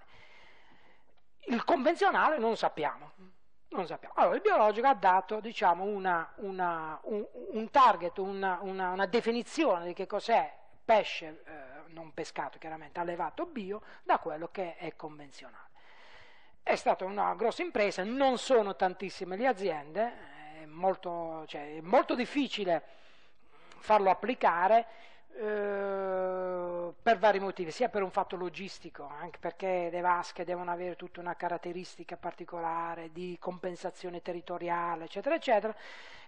Il convenzionale non sappiamo, non sappiamo. Allora, il biologico ha dato diciamo, una, una, un, un, target, una, una, definizione di che cos'è pesce eh, non pescato, chiaramente allevato bio, da quello che è convenzionale. È stata una grossa impresa, non sono tantissime le aziende, è molto, cioè, è molto difficile farlo applicare eh, per vari motivi, sia per un fatto logistico, anche perché le vasche devono avere tutta una caratteristica particolare di compensazione territoriale, eccetera, eccetera,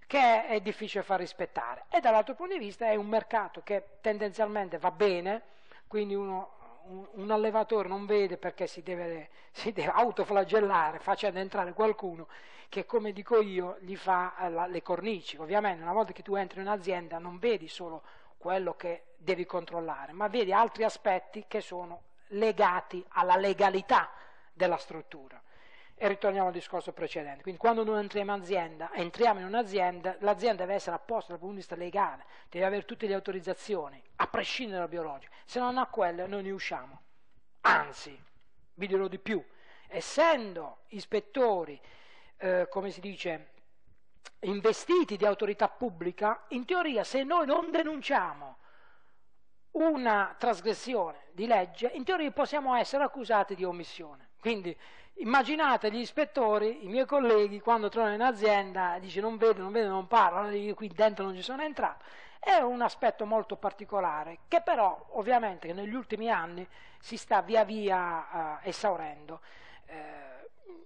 che è difficile far rispettare. E dall'altro punto di vista è un mercato che tendenzialmente va bene, quindi uno un, allevatore non vede perché si deve, si deve, autoflagellare facendo entrare qualcuno che come dico io gli fa eh, la, le cornici. Ovviamente una volta che tu entri in un'azienda non vedi solo quello che devi controllare, ma vedi altri aspetti che sono legati alla legalità della struttura. E ritorniamo al discorso precedente. Quindi quando noi entriamo in azienda, entriamo in un'azienda, l'azienda deve essere apposta dal punto di vista legale, deve avere tutte le autorizzazioni, a prescindere dal biologico. Se non ha quelle non ne usciamo. Anzi, vi dirò di più, essendo ispettori, eh, come si dice, investiti di autorità pubblica, in teoria se noi non denunciamo una trasgressione di legge, in teoria possiamo essere accusati di omissione. Quindi Immaginate gli ispettori, i miei colleghi, quando trovano in azienda, dice non vedo, non vedo, non parlo, io qui dentro non ci sono entrato. È un aspetto molto particolare che però ovviamente negli ultimi anni si sta via via eh, esaurendo. Eh,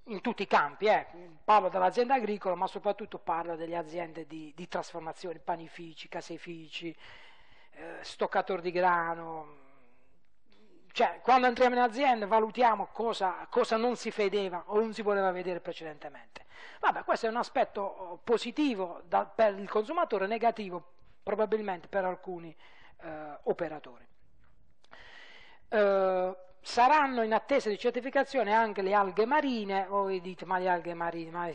in tutti i campi, eh. parlo dell'azienda agricola ma soprattutto parlo delle aziende di, di trasformazione, panifici, caseifici, eh, stoccatori di grano, cioè, quando entriamo in azienda valutiamo cosa, cosa non si vedeva o non si voleva vedere precedentemente. Vabbè, questo è un aspetto oh, positivo da, per il consumatore, negativo probabilmente per alcuni eh, operatori. Eh, saranno in attesa di certificazione anche le alghe marine, voi dite ma le alghe marine, ma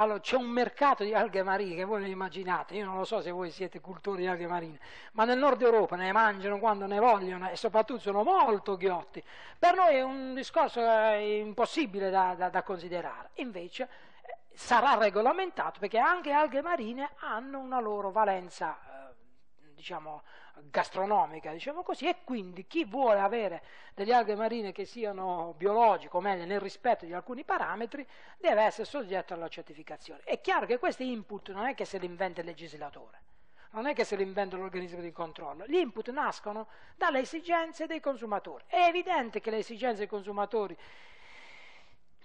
allora, c'è un mercato di alghe marine che voi non immaginate, io non lo so se voi siete cultori di alghe marine, ma nel nord Europa ne mangiano quando ne vogliono e soprattutto sono molto ghiotti. Per noi è un discorso eh, impossibile da, da, da considerare, invece eh, sarà regolamentato perché anche alghe marine hanno una loro valenza, eh, diciamo, gastronomica, diciamo così, e quindi chi vuole avere delle alghe marine che siano biologiche, o meglio nel rispetto di alcuni parametri, deve essere soggetto alla certificazione. È chiaro che questi input non è che se li inventa il legislatore, non è che se li inventa l'organismo di controllo, gli input nascono dalle esigenze dei consumatori. È evidente che le esigenze dei consumatori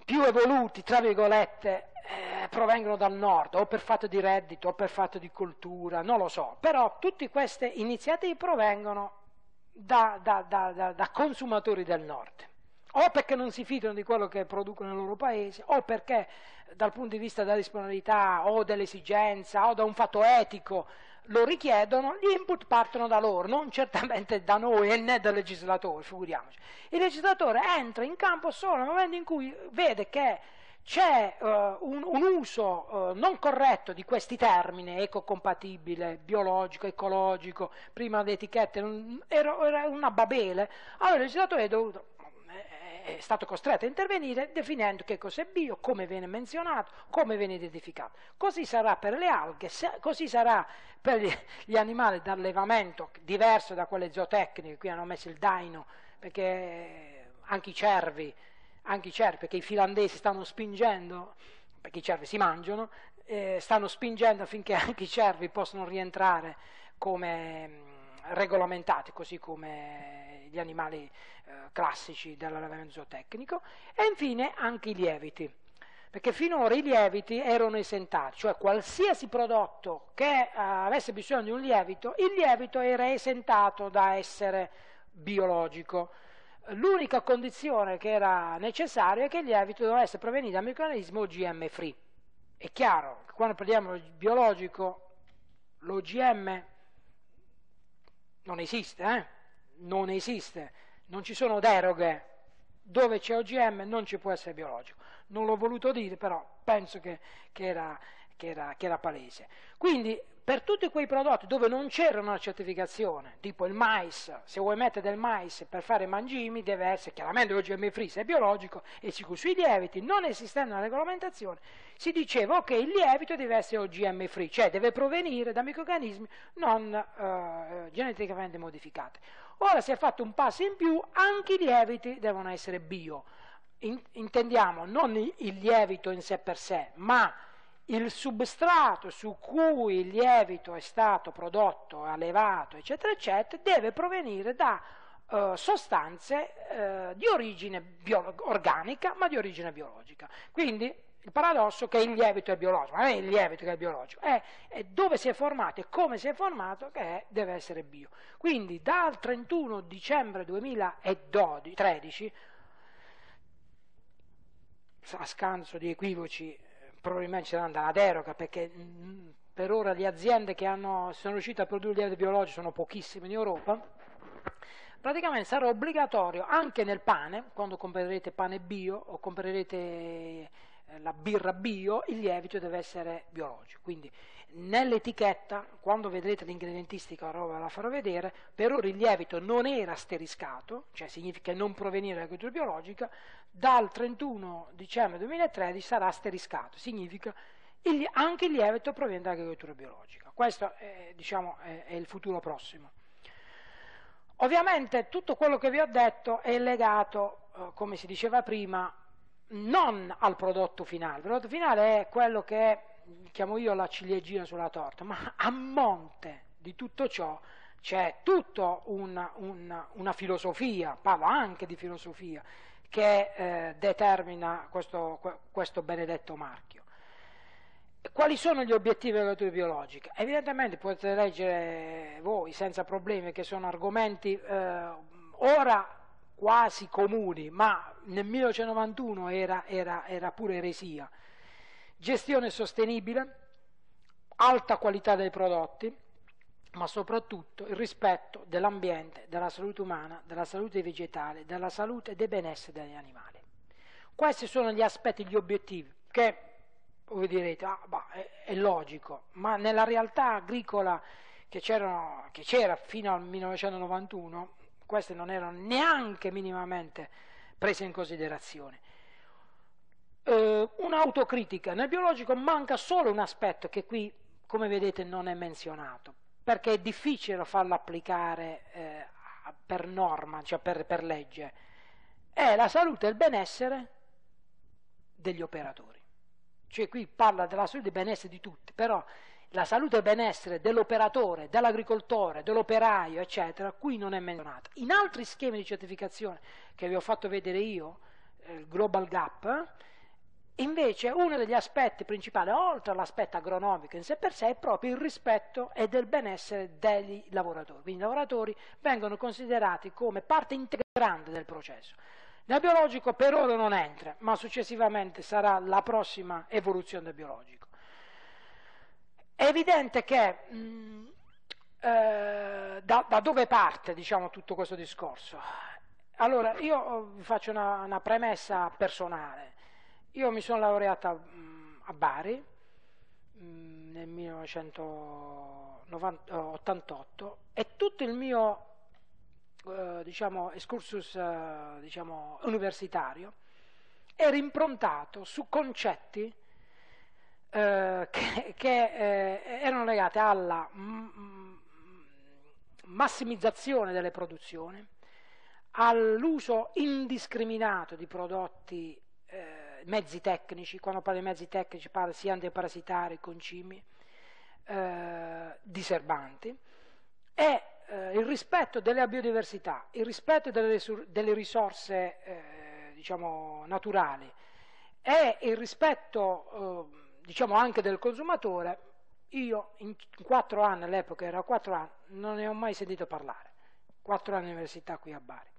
più evoluti, tra virgolette, eh, provengono dal nord, o per fatto di reddito, o per fatto di cultura, non lo so, però tutte queste iniziative provengono da, da, da, da consumatori del nord o perché non si fidano di quello che producono nel loro paese, o perché dal punto di vista della disponibilità o dell'esigenza o da un fatto etico lo richiedono, gli input partono da loro, non certamente da noi e né dal legislatore, figuriamoci. Il legislatore entra in campo solo nel momento in cui vede che c'è uh, un, un, uso uh, non corretto di questi termini, ecocompatibile, biologico, ecologico, prima le etichette, un, era, era una babele, allora il legislatore è dovuto è stato costretto a intervenire definendo che cos'è bio, come viene menzionato, come viene identificato. Così sarà per le alghe, così sarà per gli animali d'allevamento diverso da quelle zootecniche, qui hanno messo il daino, perché eh, anche i cervi, anche i cervi, perché i finlandesi stanno spingendo, perché i cervi si mangiano, eh, stanno spingendo affinché anche i cervi possano rientrare come mm, regolamentati, così come gli animali eh, classici dell'allevamento zootecnico, e infine anche i lieviti perché finora i lieviti erano esentati, cioè qualsiasi prodotto che uh, avesse bisogno di un lievito, il lievito era esentato da essere biologico. L'unica condizione che era necessaria è che il lievito dovesse provenire da microorganismo OGM free. È chiaro che quando parliamo di biologico, l'OGM non esiste, eh? non esiste, non ci sono deroghe. Dove c'è OGM non ci può essere biologico. Non l'ho voluto dire, però penso che, che era che era, che era palese. Quindi per tutti quei prodotti dove non c'era una certificazione, tipo il mais, se vuoi mettere del mais per fare mangimi deve essere chiaramente OGM free, se è biologico, e sicuro sui lieviti, non esistendo una regolamentazione, si diceva che okay, il lievito deve essere OGM free, cioè deve provenire da microrganismi non eh, geneticamente modificati. Ora si è fatto un passo in più, anche i lieviti devono essere bio, in, intendiamo non il lievito in sé per sé, ma il substrato su cui il lievito è stato prodotto, allevato, eccetera, eccetera, deve provenire da eh, sostanze eh, di origine organica, ma di origine biologica. Quindi il paradosso è che il lievito è biologico, non è il lievito che è biologico, è, è dove si è formato e come si è formato che è, deve essere bio. Quindi dal 31 dicembre 2013, a scanso di equivoci probabilmente ci sarà la deroga perché mm, per ora le aziende che hanno, sono riuscite a produrre gli aerei biologici sono pochissime in Europa, praticamente sarà obbligatorio anche nel pane, quando comprerete pane bio o comprerete eh, la birra bio, il lievito deve essere biologico. Quindi nell'etichetta, quando vedrete l'ingredientistica, ve la farò vedere, per ora il lievito non era asteriscato, cioè significa non proveniva dall'agricoltura biologica, dal 31 dicembre 2013 sarà asteriscato, significa il, anche il lievito proviene dall'agricoltura biologica. Questo è, diciamo, è, è il futuro prossimo. Ovviamente tutto quello che vi ho detto è legato, eh, come si diceva prima, non al prodotto finale. Il prodotto finale è quello che chiamo io la ciliegina sulla torta, ma a monte di tutto ciò c'è tutta una, una, una, filosofia, parlo anche di filosofia, che eh, determina questo, questo, benedetto marchio. Quali sono gli obiettivi della natura biologica? Evidentemente potete leggere voi senza problemi che sono argomenti eh, ora quasi comuni, ma nel 1991 era, era, era pure eresia gestione sostenibile, alta qualità dei prodotti, ma soprattutto il rispetto dell'ambiente, della salute umana, della salute vegetale, della salute e del benessere degli animali. Questi sono gli aspetti, gli obiettivi che voi direte, ah, bah, è, è logico, ma nella realtà agricola che, che c'era fino al 1991 queste non erano neanche minimamente prese in considerazione eh, un'autocritica. Nel biologico manca solo un aspetto che qui, come vedete, non è menzionato, perché è difficile farlo applicare eh, per norma, cioè per, per legge, è la salute e il benessere degli operatori. Cioè qui parla della salute e del benessere di tutti, però la salute e il benessere dell'operatore, dell'agricoltore, dell'operaio, eccetera, qui non è menzionata. In altri schemi di certificazione che vi ho fatto vedere io, eh, il Global Gap, Invece uno degli aspetti principali, oltre all'aspetto agronomico in sé per sé, è proprio il rispetto e del benessere dei lavoratori. Quindi i lavoratori vengono considerati come parte integrante del processo. Nel biologico per ora non entra, ma successivamente sarà la prossima evoluzione del biologico. È evidente che mh, mm, eh, da, da, dove parte diciamo, tutto questo discorso? Allora, io oh, vi faccio una, una premessa personale. Io mi sono laureata mm, a Bari mm, nel 1988 e tutto il mio eh, diciamo, excursus eh, diciamo, universitario era improntato su concetti eh, che, che erano legati alla mm, massimizzazione delle produzioni, all'uso indiscriminato di prodotti mezzi tecnici, quando parlo di mezzi tecnici parlo sia antiparasitari, concimi, eh, diserbanti, e eh, il rispetto della biodiversità, il rispetto delle, delle risorse eh, diciamo, naturali e il rispetto eh, diciamo anche del consumatore, io in quattro anni, all'epoca era quattro anni, non ne ho mai sentito parlare, quattro anni di università qui a Bari.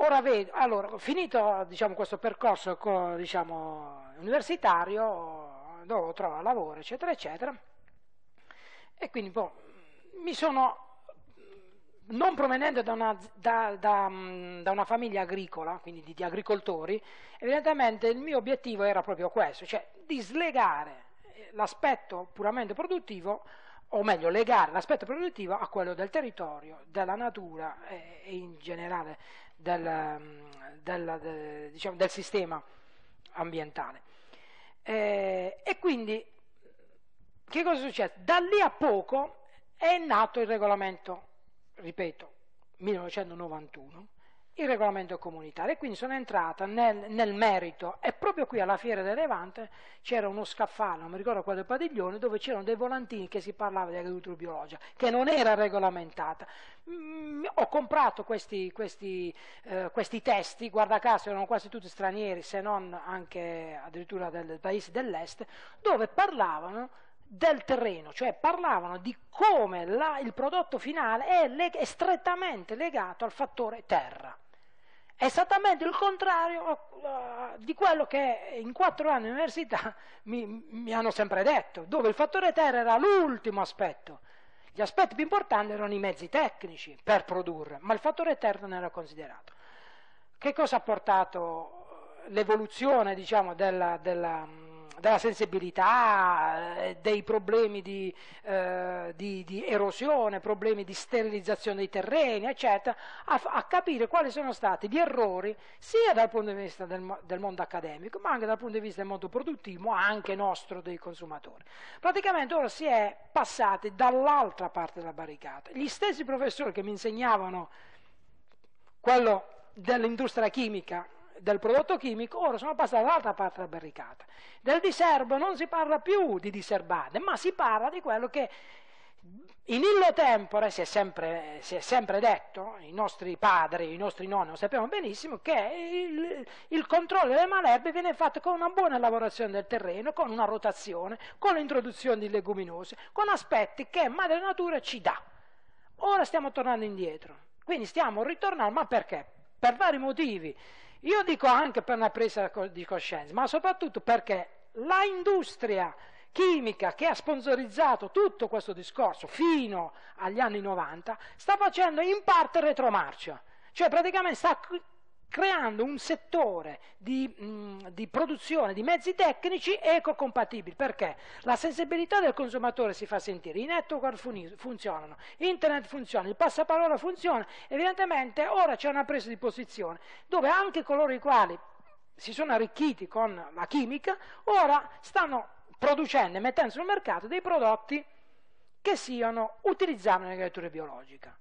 Ora vedo, allora, finito diciamo, questo percorso diciamo, universitario, dove trovo lavoro, eccetera, eccetera, e quindi boh, mi sono, non provenendo da una, da, da, da una famiglia agricola, quindi di, di, agricoltori, evidentemente il mio obiettivo era proprio questo, cioè di slegare eh, l'aspetto puramente produttivo o meglio legare l'aspetto produttivo a quello del territorio, della natura e, eh, e in generale del, del, diciamo, del sistema ambientale. Eh, e quindi che cosa è successo? Da lì a poco è nato il regolamento, ripeto, 1991, il regolamento comunitario e quindi sono entrata nel, nel, merito e proprio qui alla Fiera del Levante c'era uno scaffale, non mi ricordo quale padiglione, dove c'erano dei volantini che si parlava di agricoltura biologica, che non era regolamentata. Mm, ho comprato questi, questi, eh, questi, testi, guarda caso erano quasi tutti stranieri, se non anche addirittura del, del paese dell'est, dove parlavano del terreno, cioè parlavano di come la, il prodotto finale è, è strettamente legato al fattore terra è esattamente il contrario di quello che in quattro anni di università mi, mi hanno sempre detto, dove il fattore terra era l'ultimo aspetto. Gli aspetti più importanti erano i mezzi tecnici per produrre, ma il fattore terra non era considerato. Che cosa ha portato l'evoluzione diciamo, della, della della sensibilità, eh, dei problemi di, eh, di, di, erosione, problemi di sterilizzazione dei terreni, eccetera, a, a, capire quali sono stati gli errori sia dal punto di vista del, del, mondo accademico, ma anche dal punto di vista del mondo produttivo, anche nostro dei consumatori. Praticamente ora si è passati dall'altra parte della barricata. Gli stessi professori che mi insegnavano quello dell'industria chimica del prodotto chimico ora sono passati dall'altra parte della barricata. Del diserbo non si parla più di diserbate, ma si parla di quello che in illo tempore si è, sempre, si è sempre detto, i nostri padri, i nostri nonni lo sappiamo benissimo, che il, il controllo delle malerbe viene fatto con una buona lavorazione del terreno, con una rotazione, con l'introduzione di leguminose, con aspetti che madre natura ci dà. Ora stiamo tornando indietro, quindi stiamo ritornando, ma perché? Per vari motivi io dico anche per una presa di coscienza, ma soprattutto perché la industria chimica che ha sponsorizzato tutto questo discorso fino agli anni 90 sta facendo in parte retromarcia, cioè praticamente sta creando un settore di, mh, di, produzione di mezzi tecnici ecocompatibili. Perché? La sensibilità del consumatore si fa sentire, i network funzionano, internet funziona, il passaparola funziona, evidentemente ora c'è una presa di posizione dove anche coloro i quali si sono arricchiti con la chimica, ora stanno producendo e mettendo sul mercato dei prodotti che siano utilizzabili nell'agricoltura biologica.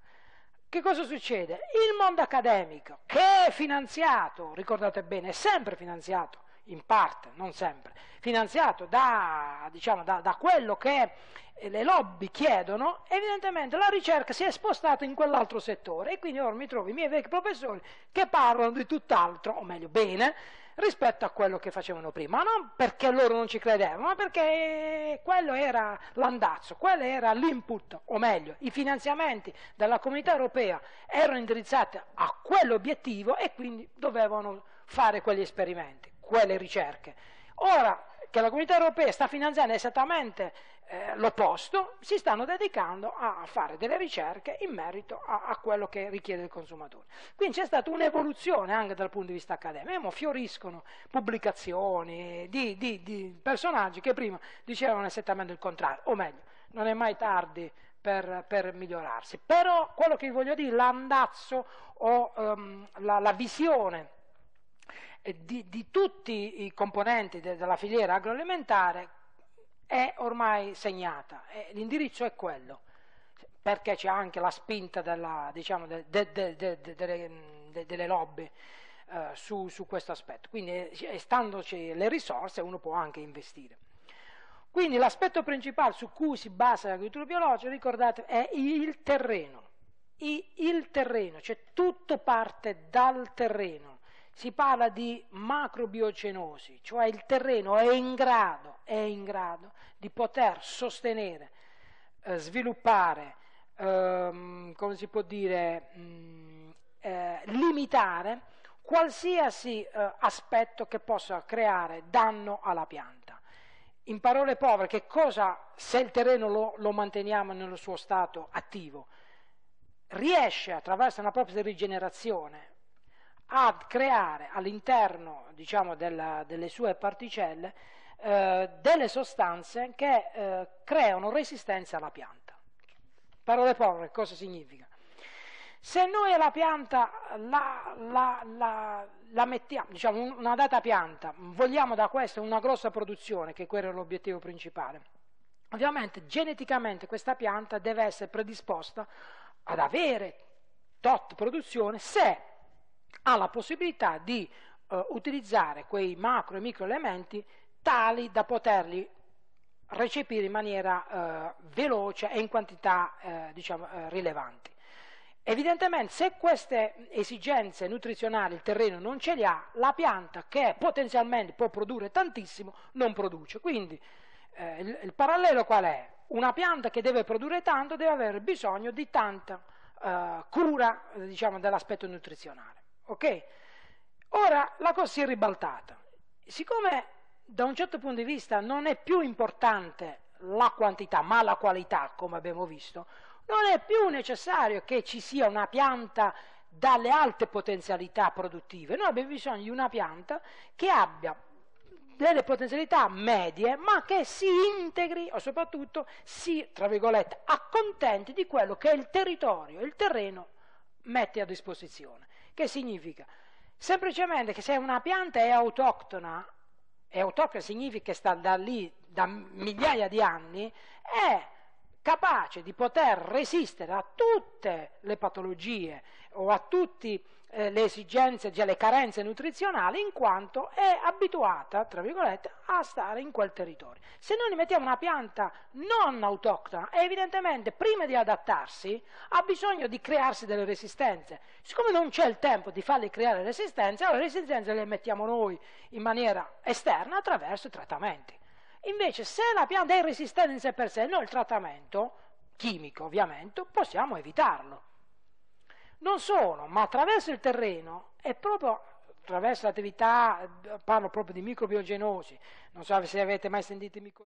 Che cosa succede? Il mondo accademico, che è finanziato, ricordate bene, è sempre finanziato, in parte, non sempre, finanziato da, diciamo, da, da quello che eh, le lobby chiedono, evidentemente la ricerca si è spostata in quell'altro settore e quindi ora mi trovo i miei vecchi professori che parlano di tutt'altro, o meglio bene, rispetto a quello che facevano prima, non perché loro non ci credevano, ma perché quello era l'andazzo, quello era l'input, o meglio, i finanziamenti della comunità europea erano indirizzati a quell'obiettivo e quindi dovevano fare quegli esperimenti, quelle ricerche. Ora che la comunità europea sta finanziando esattamente eh, l'opposto, si stanno dedicando a fare delle ricerche in merito a, a quello che richiede il consumatore. Quindi c'è stata un'evoluzione anche dal punto di vista accademico, fioriscono pubblicazioni di, di, di personaggi che prima dicevano esattamente il contrario, o meglio, non è mai tardi per, per, migliorarsi. Però quello che voglio dire, l'andazzo o um, la, la, visione eh, di, di, tutti i componenti de, della filiera agroalimentare è ormai segnata, l'indirizzo è quello, perché c'è anche la spinta della, diciamo, de, de, de, delle lobby eh, su, su questo aspetto, quindi eh, estandoci le risorse uno può anche investire. Quindi l'aspetto principale su cui si basa l'agricoltura biologica, ricordate, è il terreno. I, il terreno, cioè tutto parte dal terreno, si parla di macrobiocenosi, cioè il terreno è in grado, è in grado di poter sostenere, eh, sviluppare, ehm, come si può dire, mh, mm, eh, limitare qualsiasi eh, aspetto che possa creare danno alla pianta. In parole povere, che cosa, se il terreno lo, lo manteniamo nello suo stato attivo, riesce attraverso una propria rigenerazione a creare all'interno diciamo, delle sue particelle eh, delle sostanze che eh, creano resistenza alla pianta. Parole povere, cosa significa? Se noi alla pianta la, la, la, la, mettiamo, diciamo una data pianta, vogliamo da questa una grossa produzione, che quello è l'obiettivo principale, ovviamente geneticamente questa pianta deve essere predisposta ad avere tot produzione se ha la possibilità di eh, utilizzare quei macro e micro elementi tali da poterli recepire in maniera eh, veloce e in quantità eh, diciamo, eh, rilevanti. Evidentemente se queste esigenze nutrizionali il terreno non ce le ha, la pianta che potenzialmente può produrre tantissimo non produce. Quindi eh, il, il parallelo qual è? Una pianta che deve produrre tanto deve avere bisogno di tanta Uh, cura diciamo, dell'aspetto nutrizionale. Ok? Ora la cosa si è ribaltata. Siccome da un certo punto di vista non è più importante la quantità ma la qualità, come abbiamo visto, non è più necessario che ci sia una pianta dalle alte potenzialità produttive, noi abbiamo bisogno di una pianta che abbia delle potenzialità medie, ma che si integri o soprattutto si, tra virgolette, accontenti di quello che il territorio, il terreno mette a disposizione. Che significa? Semplicemente che se una pianta è autoctona, e autoctona significa che sta da lì da migliaia di anni, è capace di poter resistere a tutte le patologie o a tutti eh, le esigenze, cioè le carenze nutrizionali, in quanto è abituata, tra virgolette, a stare in quel territorio. Se noi mettiamo una pianta non autoctona, evidentemente prima di adattarsi ha bisogno di crearsi delle resistenze. Siccome non c'è il tempo di farle creare resistenze, allora le resistenze le mettiamo noi in maniera esterna attraverso i trattamenti. Invece, se la pianta è resistente in sé per sé, noi il trattamento chimico ovviamente possiamo evitarlo non sono, ma attraverso il terreno è proprio attraverso l'attività, parlo proprio di microbiogenosi, non so se avete mai sentito microbiogenosi.